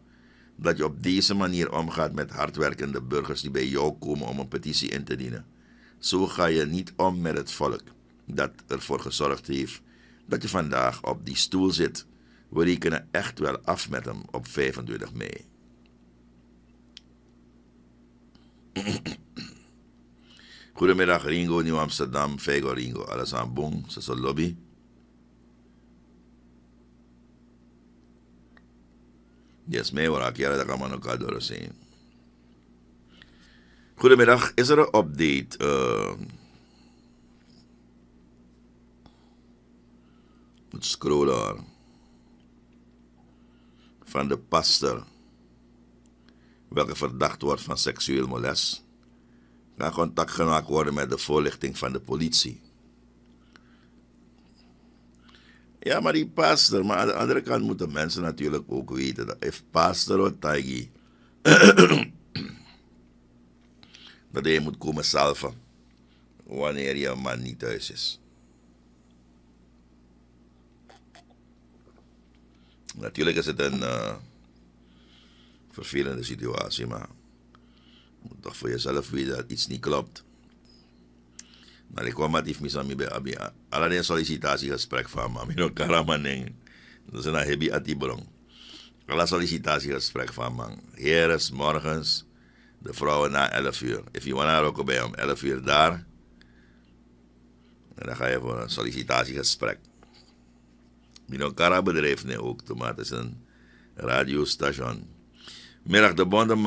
Speaker 1: Dat je op deze manier omgaat met hardwerkende burgers die bij jou komen om een petitie in te dienen. Zo ga je niet om met het volk dat ervoor gezorgd heeft dat je vandaag op die stoel zit. We rekenen echt wel af met hem op 25 mei. Goedemiddag Ringo, Nieuw Amsterdam, Fego Ringo, alles aan boom, ze lobby. Yes, mij waar ik de dat kan al door zijn. Goedemiddag, is er een update? Uh, moet scrollen Van de pastor, welke verdacht wordt van seksueel molest, kan contact gemaakt worden met de voorlichting van de politie. Ja, maar die pastor, maar aan de andere kant moeten mensen natuurlijk ook weten dat if pastor Otagi dat hij moet komen salven wanneer je man niet thuis is. Natuurlijk is het een eh, vervelende situatie, maar je moet toch voor jezelf weten dat iets niet klopt. Maar ik kwam met mis aan bij Alleen sollicitatiegesprek van mami no Dus Dat is een hebi atibrong. Alle sollicitatiegesprek van man. is morgens, de vrouwen na 11 uur. If you want roken bij om 11 uur daar, en dan ga je voor een sollicitatiegesprek. Mijn bedrijf nu ook is een radiostation. Middag de Bonden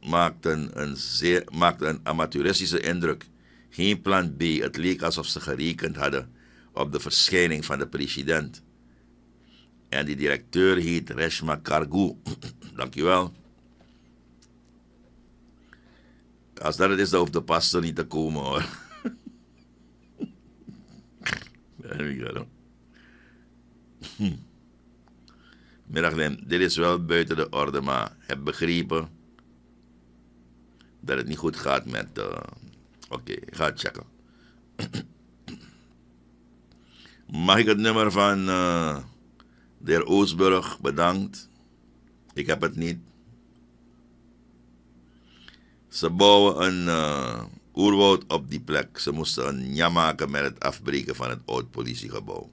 Speaker 1: maakten, een zeer, maakten amateuristische indruk. Geen plan B. Het leek alsof ze gerekend hadden op de verschijning van de president. En die directeur heet Reshma Kargu. Dankjewel. Als dat het is, dan hoeft de pastor niet te komen hoor. There we go. Hm. dit is wel buiten de orde, maar heb begrepen dat het niet goed gaat met. Uh... Oké, okay, ga checken. Mag ik het nummer van eh, de heer bedankt? Ik heb het niet. Ze bouwen een uh, oerwoud op die plek. Ze moesten een jam maken met het afbreken van het oud politiegebouw.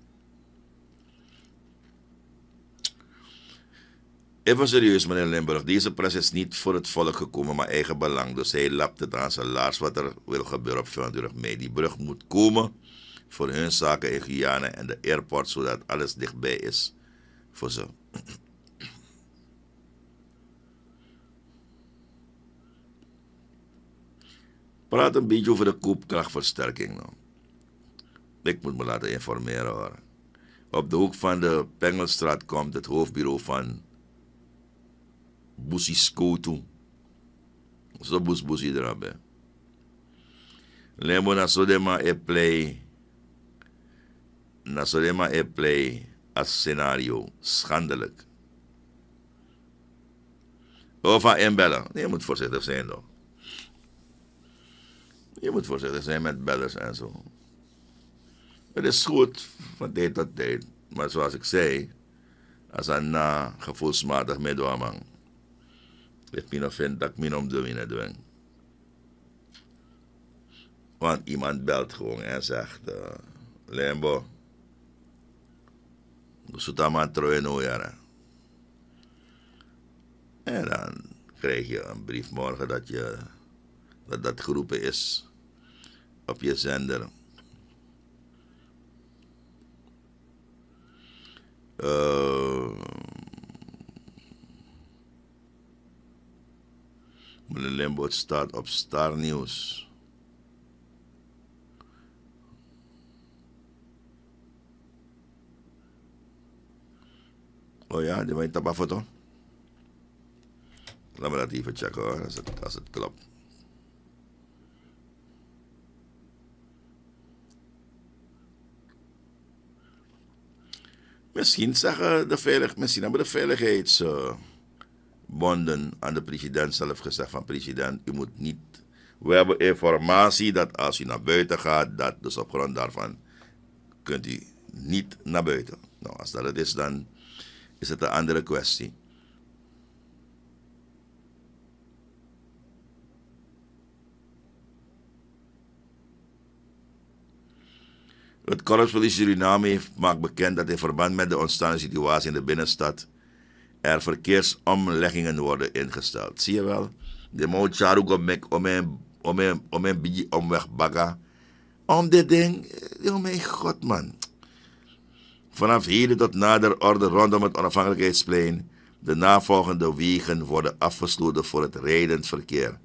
Speaker 1: Even serieus, meneer Limburg. Deze pres is niet voor het volk gekomen, maar eigen belang. Dus hij lapt het aan zijn laars wat er wil gebeuren op 24 mei. Die brug moet komen voor hun zaken in Guyana en de airport, zodat alles dichtbij is voor ze. Praat een beetje over de koopkrachtversterking. Nou. Ik moet me laten informeren hoor. Op de hoek van de Pengelstraat komt het hoofdbureau van busi skoutou. So bus busi drabe. Lembo na sodema e play, na sodema e play as scenario, schandelijk. Of Ova en bellen. Je moet voorzichtig zijn dan. Je moet voorzichtig zijn met bellers en zo. Het is goed van tijd tot tijd. Maar zoals ik zei, als een na gevoelsmatig medoamang. Ik min of vind dat ik min om domine dwing. Want iemand belt gewoon en zegt: uh, Lembo, maar Troeno jaren. En dan krijg je een brief morgen dat je, dat, dat geroepen is op je zender. Uh, Lembot staat op Star News. Oh ja, die mijn tabafoto. Laten we dat even checken hoor, als het, als klopt. Misschien zeggen de veiligheid, misschien hebben de veiligheid zo bonden aan de president zelf gezegd van president, u moet niet. We hebben informatie dat als u naar buiten gaat, dat dus op grond daarvan kunt u niet naar buiten. Nou, als dat het is, dan is het een andere kwestie. Het Korps Politie Suriname heeft, maakt bekend dat in verband met de ontstaande situatie in de binnenstad er verkeersomleggingen worden ingesteld. Zie je wel? De mo om om mijn om mijn om bij omweg baga. Om dit ding, eh, oh mijn god man. Vanaf hier tot nader orde rondom het onafhankelijkheidsplein. De navolgende wegen worden afgesloten voor het rijdend verkeer.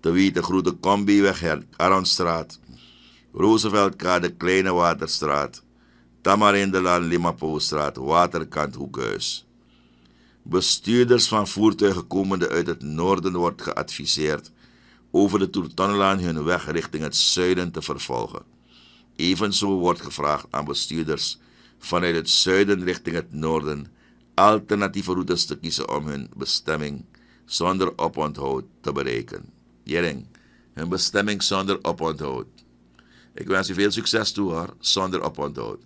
Speaker 1: Te wie de Grote Combiweg, Aronstraat, de Kleine Waterstraat, Tamarindelaan, Straat, Waterkant, Hoekhuis. Bestuurders van voertuigen komende uit het noorden wordt geadviseerd over de Toertanlaan hun weg richting het zuiden te vervolgen. Evenzo wordt gevraagd aan bestuurders vanuit het zuiden richting het noorden alternatieve routes te kiezen om hun bestemming zonder oponthoud te bereiken. Jering, hun bestemming zonder oponthoud. Ik wens u veel succes toe hoor, zonder oponthoud.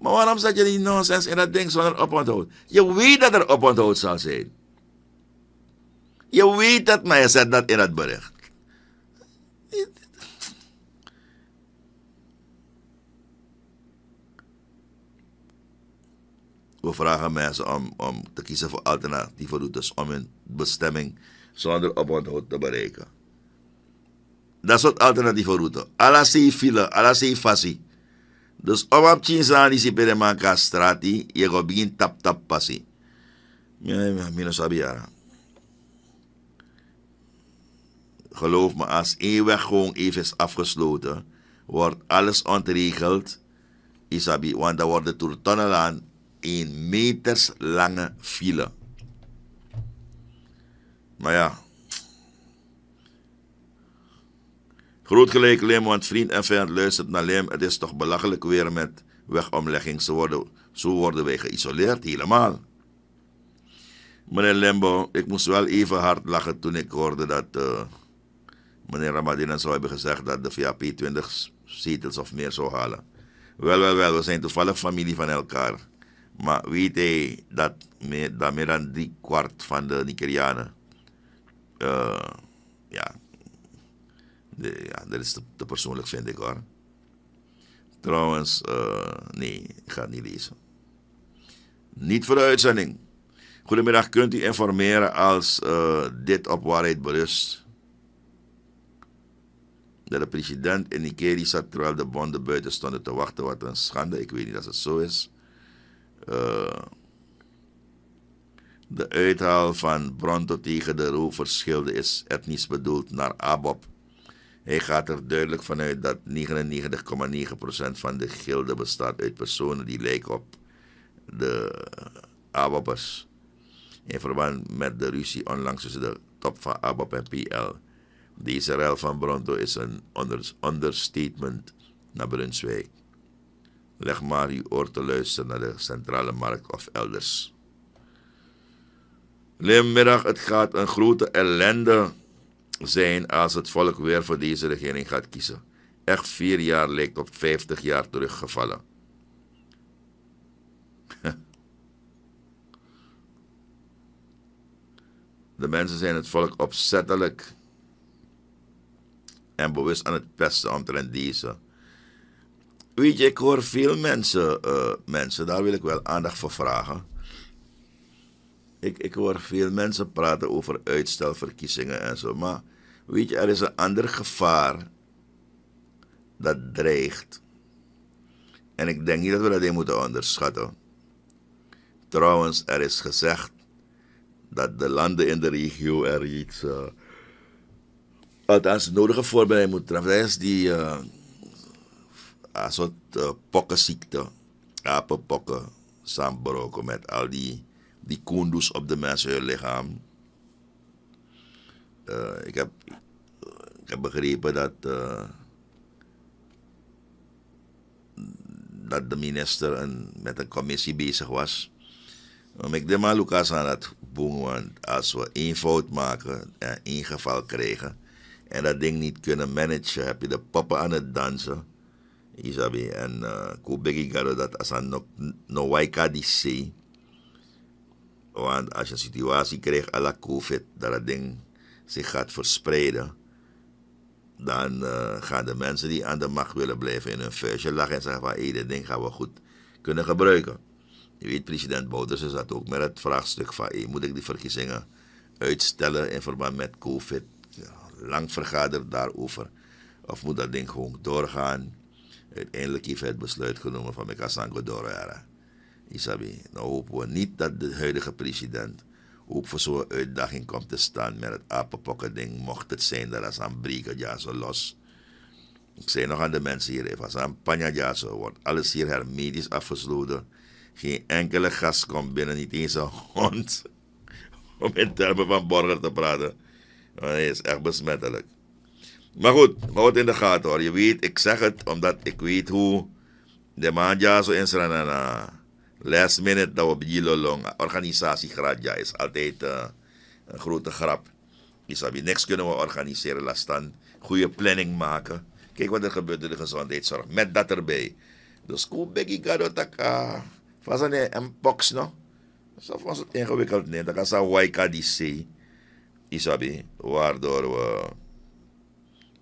Speaker 1: Maar waarom zet je die nonsens in dat ding zonder oponthoud? Je weet dat er oponthoud zal zijn. Je weet dat, maar je zet dat in het bericht. We vragen mensen om, om te kiezen voor alternatieve routes om hun bestemming zonder oponthoud te bereiken. Dat soort alternatieve route. Alla file, alla fasi. Dus op Chinsani is pere man de straat, je gaat begin tap tap pasi. Mino sabiara. Geloof me, als één weg gewoon even is afgesloten, wordt alles ontregeld. Isabi, want dan wordt de tunnel aan een meters lange file. Maar ja, Groot gelijk Lim, want vriend en vijand luistert naar Lim. Het is toch belachelijk weer met wegomlegging. Zo worden, zo worden wij geïsoleerd, helemaal. Meneer Lembo, ik moest wel even hard lachen toen ik hoorde dat eh, meneer Ramadina zou hebben gezegd dat de VAP 20 zetels of meer zou halen. Wel, wel, wel, we zijn toevallig familie van elkaar. Maar weet hij dat, meer, dan drie kwart van de Nigerianen uh, ja, ja, dat is te, persoonlijk, vind ik hoor. Trouwens, eh, nee, ik ga het niet lezen. Niet voor de uitzending. Goedemiddag, kunt u informeren als eh, dit op waarheid berust? Dat de president in Nikeri zat terwijl de bonden buiten stonden te wachten. Wat een schande, ik weet niet dat het zo is. Eh, de uithaal van Bronto tegen de roe verschilde is etnisch bedoeld naar ABOP hij gaat er duidelijk vanuit dat 99,9% van de gilde bestaat uit personen die lijken op de ABAPers. In verband met de ruzie onlangs tussen de top van ABAP en PL. Deze ruil van Bronto is een understatement naar Brunswijk. Leg maar uw oor te luisteren naar de centrale markt of elders. Limiddag het gaat een grote ellende zijn als het volk weer voor deze regering gaat kiezen. Echt vier jaar lijkt op 50 jaar teruggevallen. De mensen zijn het volk opzettelijk en bewust aan het pesten omtrent deze. Weet je, ik hoor veel mensen, eh, mensen, daar wil ik wel aandacht voor vragen. Ik, ik hoor veel mensen praten over uitstelverkiezingen en zo, maar Weet je, er is een ander gevaar dat dreigt. En ik denk niet dat we dat niet moeten onderschatten. Trouwens, er is gezegd dat de landen in de regio er iets. Uh, althans, nodige voorbereiding moeten treffen. Dat is die. Uh, een soort eh, pokkenziekte. Apenpokken. Samenbroken met al die, die kundus op de mensen, hun lichaam. Eh, ik, heb, ik heb begrepen dat, eh, dat de minister een, met een commissie bezig was. om ik denk maar, Lucas, aan dat boemen, want als we één fout maken en één geval krijgen en dat ding niet kunnen managen, heb je de poppen aan het dansen. Isabi, en Kubeki uh, dat als aan no waika die zee. Want als je een situatie krijgt à la COVID, dat dat ding zich gaat verspreiden, dan eh, gaan de mensen die aan de macht willen blijven in hun vuistje lachen en zeggen van hé, dit ding gaan we goed kunnen gebruiken. Je weet, president is zat ook met het vraagstuk van moet ik die verkiezingen uitstellen in verband met COVID? Ja, lang vergaderd daarover. Of moet dat ding gewoon doorgaan? Uiteindelijk heeft hij het besluit genomen van ik ga Isabi, nou hopen we niet dat de huidige president ook voor zo'n uitdaging komt te staan met het apenpokken ding. Mocht het zijn dat als een breken, ja, zo los. Ik zei nog aan de mensen hier even, als aan panja, zo wordt alles hier hermetisch afgesloten. Geen enkele gast komt binnen, niet eens een hond. Om in termen van borger te praten. Maar hij is echt besmettelijk. Maar goed, maar het in de gaten hoor. Je weet, ik zeg het omdat ik weet hoe de maandja zo in last minute dat we bij jullie Organisatie Gradja is altijd uh, een grote grap. Isabi, niks kunnen we organiseren. Laat staan. goede planning maken. Kijk wat er gebeurt in de gezondheidszorg. Met dat erbij. Dus school biggie gado taka. Was eh, een box no? Dat was het ingewikkeld nee. Dat is een YKDC. Isabi, waardoor we...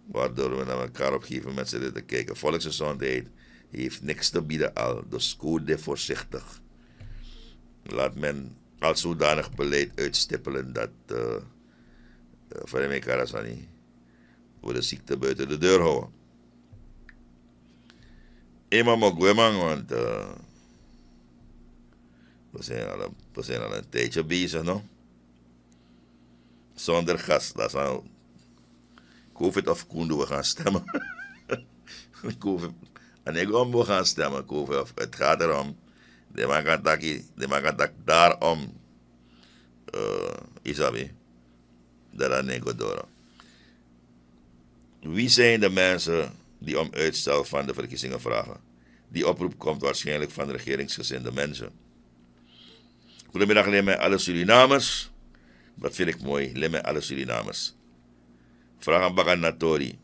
Speaker 1: Waardoor we naar elkaar opgeven met z'n zitten te kijken. Volksgezondheid heeft niks te bieden al. Dus code voorzichtig. Laat men als zodanig beleid uitstippelen dat uh, de de we de ziekte buiten de deur houden. Ema Mogwemang, want uh, we, zijn al een, we zijn al een tijdje bezig, no? Zonder gas, dat is al nou COVID of Koen, we gaan stemmen. COVID, en ik om wil gaan stemmen, Het gaat erom. De magatak, de daarom. Uh, Isabi. Daaraan Nego Wie zijn de mensen die om uitstel van de verkiezingen vragen? Die oproep komt waarschijnlijk van regeringsgezinde mensen. Goedemiddag, Lemme, alle Surinamers. Dat vind ik mooi, Lemme, alle Surinamers. Vraag aan Baganatori.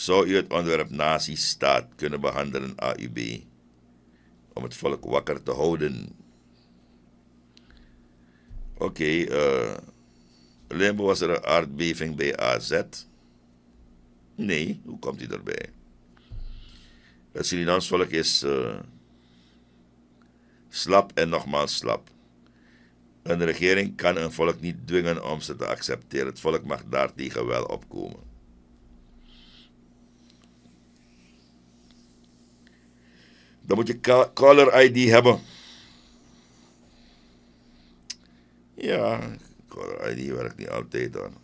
Speaker 1: Zou u het onderwerp nazistaat kunnen behandelen, AUB, om het volk wakker te houden? Oké, okay, uh, eh, Limbo was er een aardbeving bij AZ. Nee, hoe komt hij erbij? Het Surinaams volk is eh, slap en nogmaals slap. Een regering kan een volk niet dwingen om ze te accepteren. Het volk mag daartegen wel opkomen. Dan moet je caller ID hebben. Ja, caller ID werkt niet altijd dan.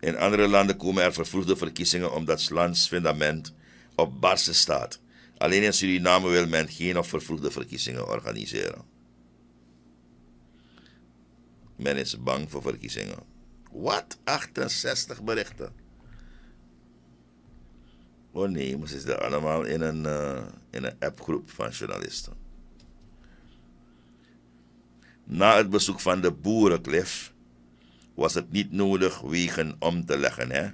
Speaker 1: In andere landen komen er vervroegde verkiezingen omdat lands fundament op barsten staat. Alleen in Suriname wil men geen of vervroegde verkiezingen organiseren. Men is bang voor verkiezingen. Wat? 68 berichten. Oh nee, ze zitten allemaal in een, eh, in een appgroep van journalisten. Na het bezoek van de boerenklif was het niet nodig wegen om te leggen. Hè?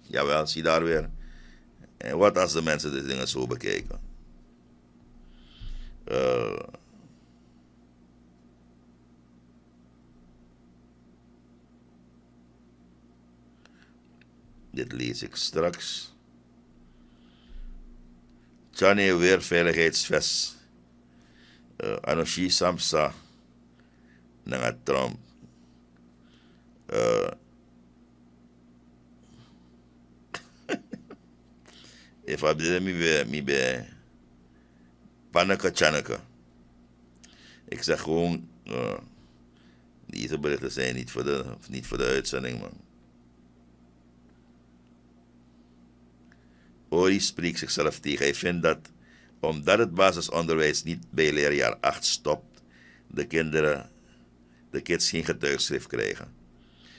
Speaker 1: Jawel, zie daar weer. En wat als de mensen de dingen zo bekijken? Uh, eh, dit lees ik straks. Chane weer veiligheidsvest. Uh, eh, Anoshi Samsa. Nanga Trump. Eh, Ik heb I did be, me be Ik zeg gewoon, eh, deze berichten zijn niet voor de, niet voor de uitzending, man. ORI spreekt zichzelf tegen. Hij vindt dat omdat het basisonderwijs niet bij leerjaar 8 stopt, de kinderen, de kids geen getuigschrift krijgen.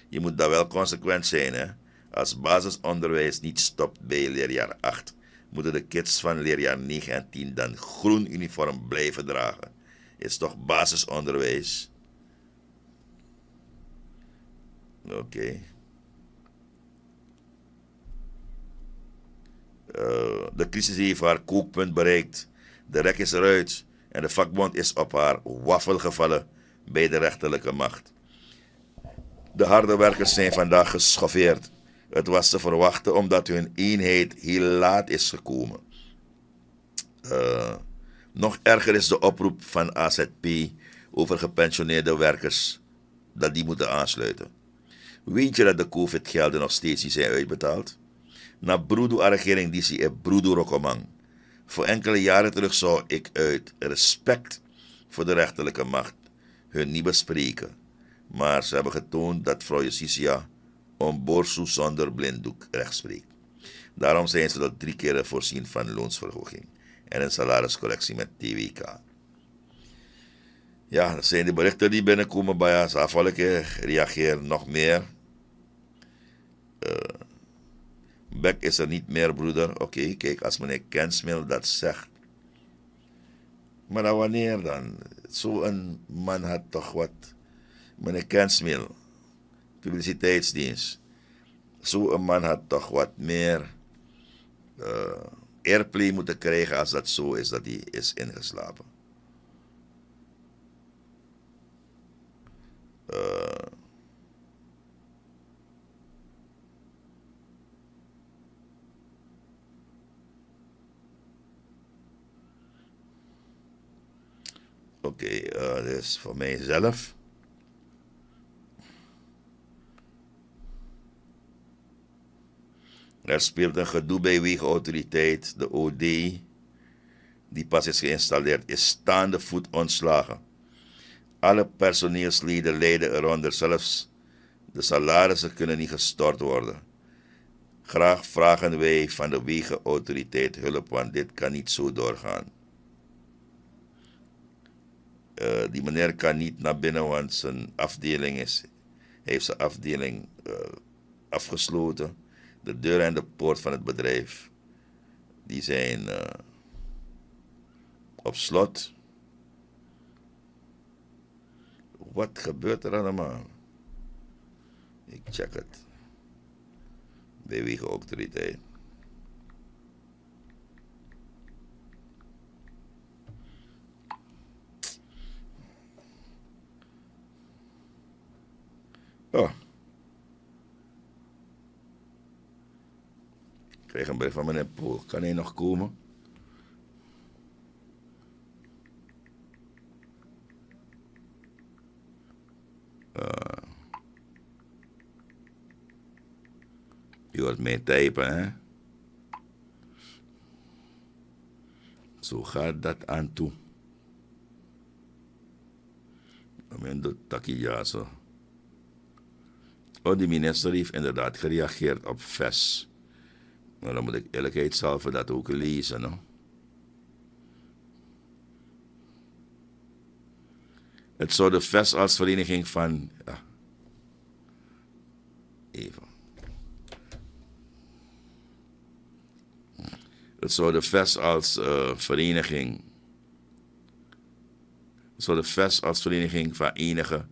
Speaker 1: Je moet daar wel consequent zijn. Hè? Als basisonderwijs niet stopt bij leerjaar 8, moeten de kids van leerjaar 9 en 10 dan groen uniform blijven dragen. Is toch basisonderwijs? Oké. Eh, de crisis heeft haar kookpunt bereikt. De rek is eruit en de vakbond is op haar waffel gevallen bij de rechterlijke macht. De harde werkers zijn vandaag geschoffeerd. Het was te verwachten omdat hun eenheid heel laat is gekomen. Eh, nog erger is de oproep van AZP over gepensioneerde werkers dat die moeten aansluiten. Weet je dat de COVID-gelden nog steeds niet zijn uitbetaald? na broedu arregering die si e broedu rokomang. Voor enkele jaren terug zou ik uit respect voor de rechterlijke macht hun niet bespreken. Maar ze hebben getoond dat vrouw Justitia om zonder blinddoek recht spreekt. Daarom zijn ze dat drie keer voorzien van loonsverhoging en een salariscorrectie met TWK. Ja, dat zijn de berichten die binnenkomen bij ons. Afval eh, reageer nog meer. Eh, Bek is er niet meer, broeder. Oké, kijk, als meneer Kensmil dat zegt. Maar dan nou, wanneer dan? Zo'n man had toch wat. Meneer Kensmil, publiciteitsdienst. Zo'n man had toch wat meer uh, airplay moeten krijgen als dat zo is dat hij is ingeslapen. Uh, Oké, eh, dat is voor mijzelf. Er speelt een gedoe bij wegenautoriteit, de OD, die pas is geïnstalleerd, is staande voet ontslagen. Alle personeelsleden lijden eronder, zelfs de salarissen kunnen niet gestort worden. Graag vragen wij van de wegenautoriteit hulp, want dit kan niet zo doorgaan. Eh, die meneer kan niet naar binnen, want zijn afdeling is. heeft zijn afdeling eh, afgesloten. De deur en de poort van het bedrijf die zijn eh, op slot. Wat gebeurt er allemaal? Ik check het. wie autoriteit. Oh. Ik kreeg een brief van meneer Poel. Kan hij nog komen? Uh. Je wordt meer typen, hè? Zo gaat dat aan toe. Ik ben de takkie, ja, zo. Maar de minister heeft inderdaad gereageerd op VES. Maar dan moet ik zelf dat ook lezen. No? Het zou de VES als vereniging van. Even. Het zou de VES als eh, vereniging. Het zou de VES als vereniging van enige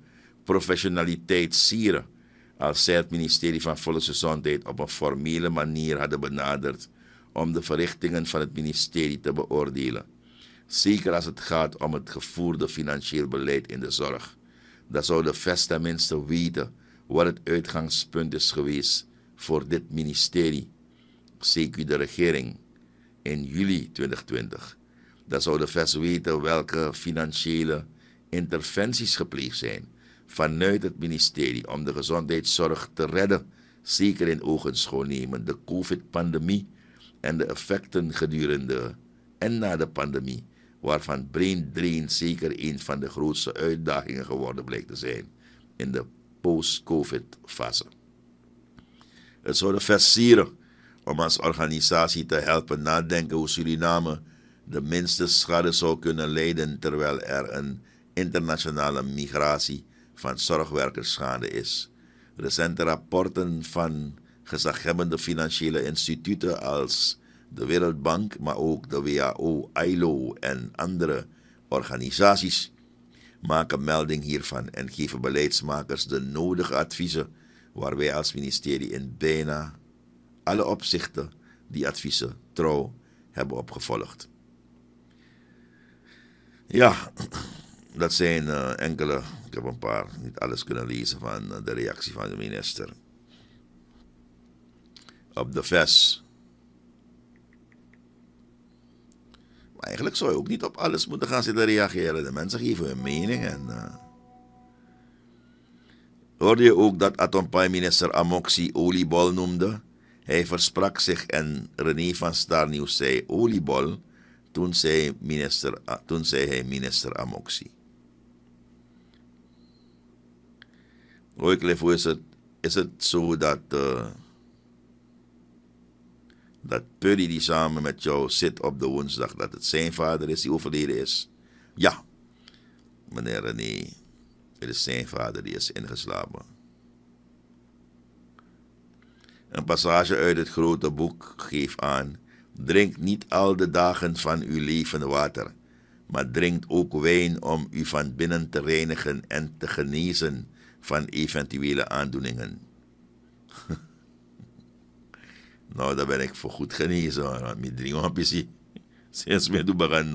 Speaker 1: professionaliteit sieren als zij het ministerie van Volksgezondheid op een formele manier hadden benaderd om de verrichtingen van het ministerie te beoordelen. Zeker als het gaat om het gevoerde financieel beleid in de zorg. Dan zou de VES tenminste weten wat het uitgangspunt is geweest voor dit ministerie, Zeker de regering, in juli 2020. Dan zou de VES weten welke financiële interventies gepleegd zijn vanuit het ministerie om de gezondheidszorg te redden, zeker in ogenschouw nemen de COVID-pandemie en de effecten gedurende en na de pandemie, waarvan brain drain zeker een van de grootste uitdagingen geworden blijkt te zijn in de post-COVID-fase. Het zou de versieren om als organisatie te helpen nadenken hoe Suriname de minste schade zou kunnen leiden terwijl er een internationale migratie van zorgwerkers schade is. Recente rapporten van gezaghebbende financiële instituten als de Wereldbank, maar ook de WHO, ILO en andere organisaties maken melding hiervan en geven beleidsmakers de nodige adviezen, waar wij als ministerie in bijna alle opzichten die adviezen trouw hebben opgevolgd. Ja, dat zijn eh, enkele ik heb een paar, niet alles kunnen lezen van eh, de reactie van de minister. Op de VES. Maar eigenlijk zou je ook niet op alles moeten gaan zitten reageren. De mensen geven hun mening en... Eh, Hoorde je ook dat atoompaai-minister Amoxi oliebol noemde? Hij versprak zich en René van Starnieuws zei oliebol toen zei, minister, toen zei hij minister Amoxi. Wycliffe, hoe is het, is het zo dat, uh, dat Purdy die samen met jou zit op de woensdag, dat het zijn vader is die overleden is? Ja, meneer René, het is zijn vader die is ingeslapen. Een passage uit het grote boek geeft aan: Drink niet al de dagen van uw leven water, maar drink ook wijn om u van binnen te reinigen en te genezen van eventuele aandoeningen. nou, daar ben ik voor goed genezen hoor. Mijn drie wampjes sinds mijn doe begaan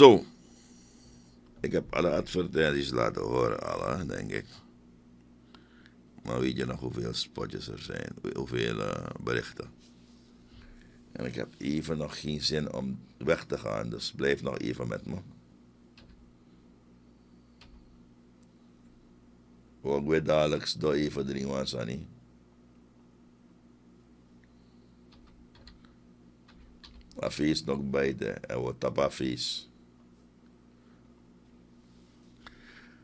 Speaker 1: Zo. Ik heb alle advertenties laten horen, alle, denk ik. Maar weet je nog hoeveel spotjes er zijn? Hoeveel eh, berichten? En ik heb even nog geen zin om weg te gaan, dus blijf nog even met me. Ook weer dadelijk door even drie Sunny. A feest nog bij de, en wat tapa feest.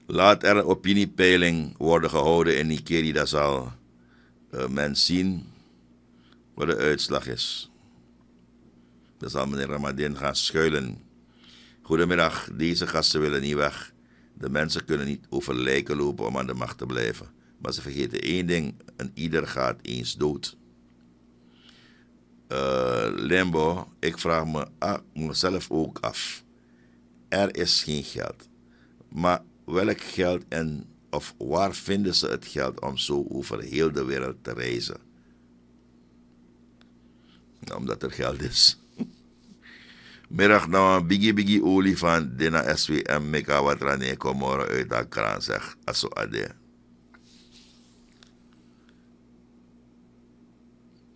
Speaker 1: Laat er een opiniepeiling worden gehouden in Nikeri. dat zal men zien wat de uitslag is. Dan zal meneer Ramadin gaan schuilen. Goedemiddag, deze gasten willen niet weg. De mensen kunnen niet over lijken lopen om aan de macht te blijven. Maar ze vergeten één ding: een ieder gaat eens dood. Uh, Limbo, ik vraag me, ah, mezelf ook af. Er is geen geld. Maar welk geld en of waar vinden ze het geld om zo over heel de wereld te reizen? Nou, omdat er geld is. Middag nou een biggie biggie olifant van Svm SWM Mika wat komoren uit dat kraan zeg. Aso ade.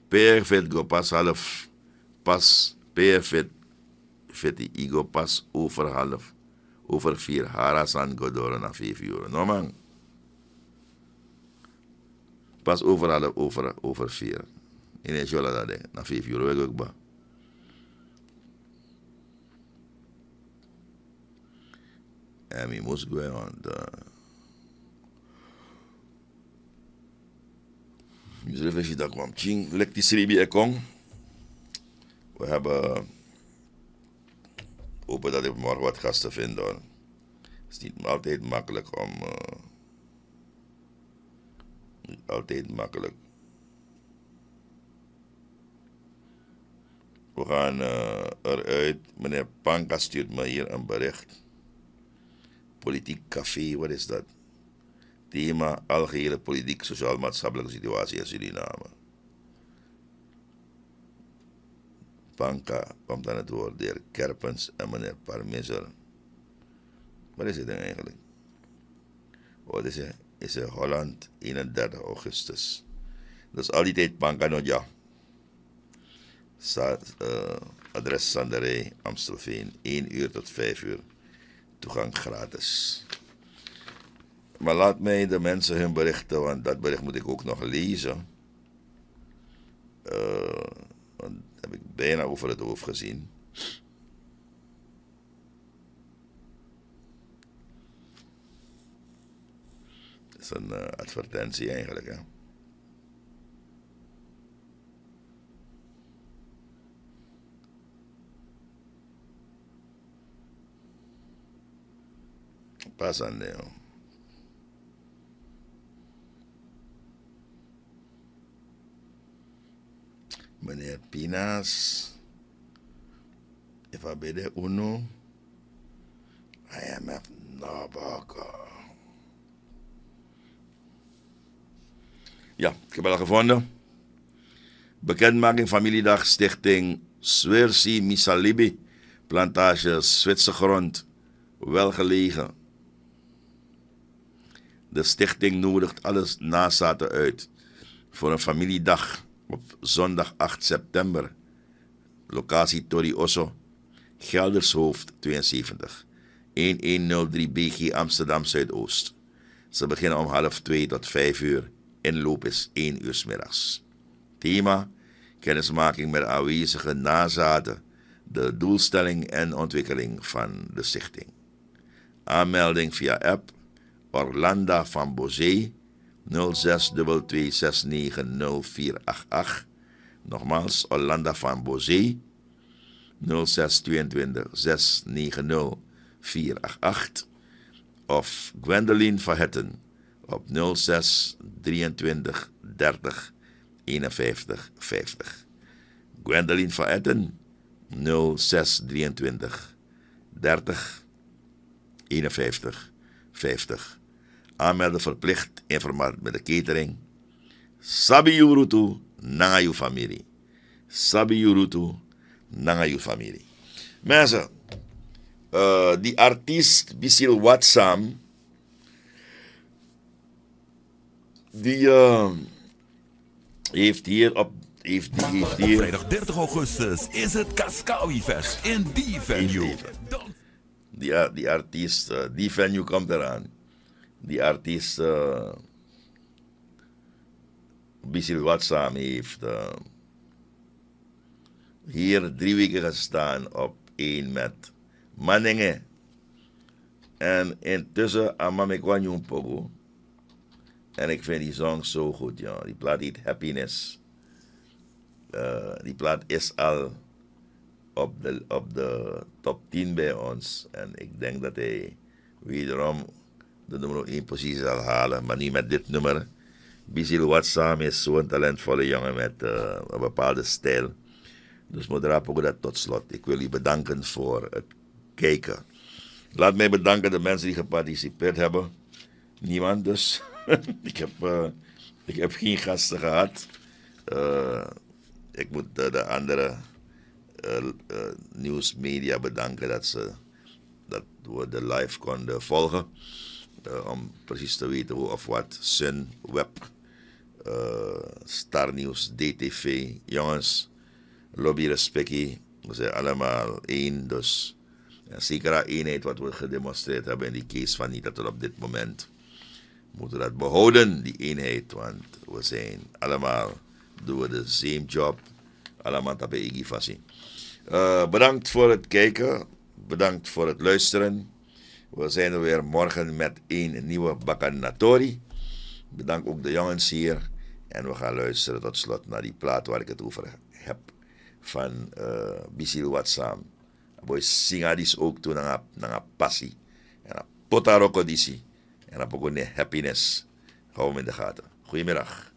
Speaker 1: Per go pas half. Pas per fit fit die ego pas over half over vier haras aan Godoren na vijf uur. No man. Pas overal over, over vier. In een jola dat ding, na vijf uur weg ook ba. En we moest gaan, want... Uh, dat kwam Ching, lekt die Sribi Ekong. We hebben hopen dat ik morgen wat gasten vind hoor. Het is niet altijd makkelijk om. Eh, niet altijd makkelijk. We gaan eh, eruit. Meneer Panka stuurt me hier een bericht. Politiek café, wat is dat? Thema algehele politiek, sociaal-maatschappelijke situatie in Suriname. Banka komt aan het woord de heer Kerpens en meneer Parmiser. Wat is dit ding eigenlijk? Wat is het? Is het Holland 31 augustus. Dus al die tijd Panka nog ja. Staat, uh, adres Sanderij, Amstelveen, 1 uur tot 5 uur. Toegang gratis. Maar laat mij de mensen hun berichten, want dat bericht moet ik ook nog lezen. Eh heb ik bijna over het hoofd gezien. Het is een uh, advertentie eigenlijk, hè. Pas aan de meneer Pinas, Ifabede Uno, IMF Nabaka. Ja, ik heb het al gevonden. Bekendmaking Familiedag Stichting Swersi Misalibi. Plantage Zwitsergrond. Welgelegen. De stichting nodigt alle nazaten uit voor een familiedag op zondag 8 september. Locatie Tori Osso, Geldershoofd 72, 1103 BG Amsterdam Zuidoost. Ze beginnen om half 2 tot 5 uur. Inloop is 1 uur s middags. Thema: kennismaking met aanwezige nazaten, de doelstelling en ontwikkeling van de stichting. Aanmelding via app Orlanda van Bozee 06 0622690488. Nogmaals, Orlando van Bozé. 0622 690 488. Of Gwendoline Verhetten op 06 23 30 51 50. Gwendoline Verhetten 06 23 30 51 50 aanmelden verplicht in verband met de catering. Sabi Jurutu na je familie. Sabi Jurutu na je familie. Mensen, eh, die artiest Bissil Watsam, die eh, heeft hier op heeft die, heeft Vrijdag 30 augustus is het Kaskawi Fest in die venue. Die, die, die artiest, eh, die venue komt eraan die artiest uh, Bisil Watsam heeft eh, hier drie weken gestaan op één met Manningen. En intussen Amamekwan Pogo. En ik vind die song zo goed, ja. Die plaat heet Happiness. Uh, die plaat is al op de, op de top 10 bij ons. En ik denk dat hij wederom de nummer 1 positie zal halen, maar niet met dit nummer. Bizil Watsam is zo'n talentvolle jongen met eh, een bepaalde stijl. Dus Modrap ook dat tot slot. Ik wil u bedanken voor het kijken. Laat mij bedanken de mensen die geparticipeerd hebben. Niemand dus. ik, heb, eh, ik heb geen gasten gehad. Eh, ik moet de andere nieuwsmedia bedanken dat ze dat we de live konden volgen. Eh, om precies te weten hoe of wat. Sun, Web, uh, Star News, DTV. Jongens, lobby respectie. We zijn allemaal één. Dus een zekere eenheid wat we gedemonstreerd hebben in die case van niet dat we op dit moment moeten dat behouden, die eenheid. Want we zijn allemaal, doen we de same job. Allemaal tapen Iggy eh, bedankt voor het kijken. Bedankt voor het luisteren. We zijn er weer morgen met een nieuwe bacanatori. Bedankt ook de jongens hier. En we gaan luisteren tot slot naar die plaat waar ik het over heb. Van uh, Bisil Watsam. Boy singadis ook toe naar een passie. En een potaroko En een happiness. Hou hem in de gaten. Goedemiddag.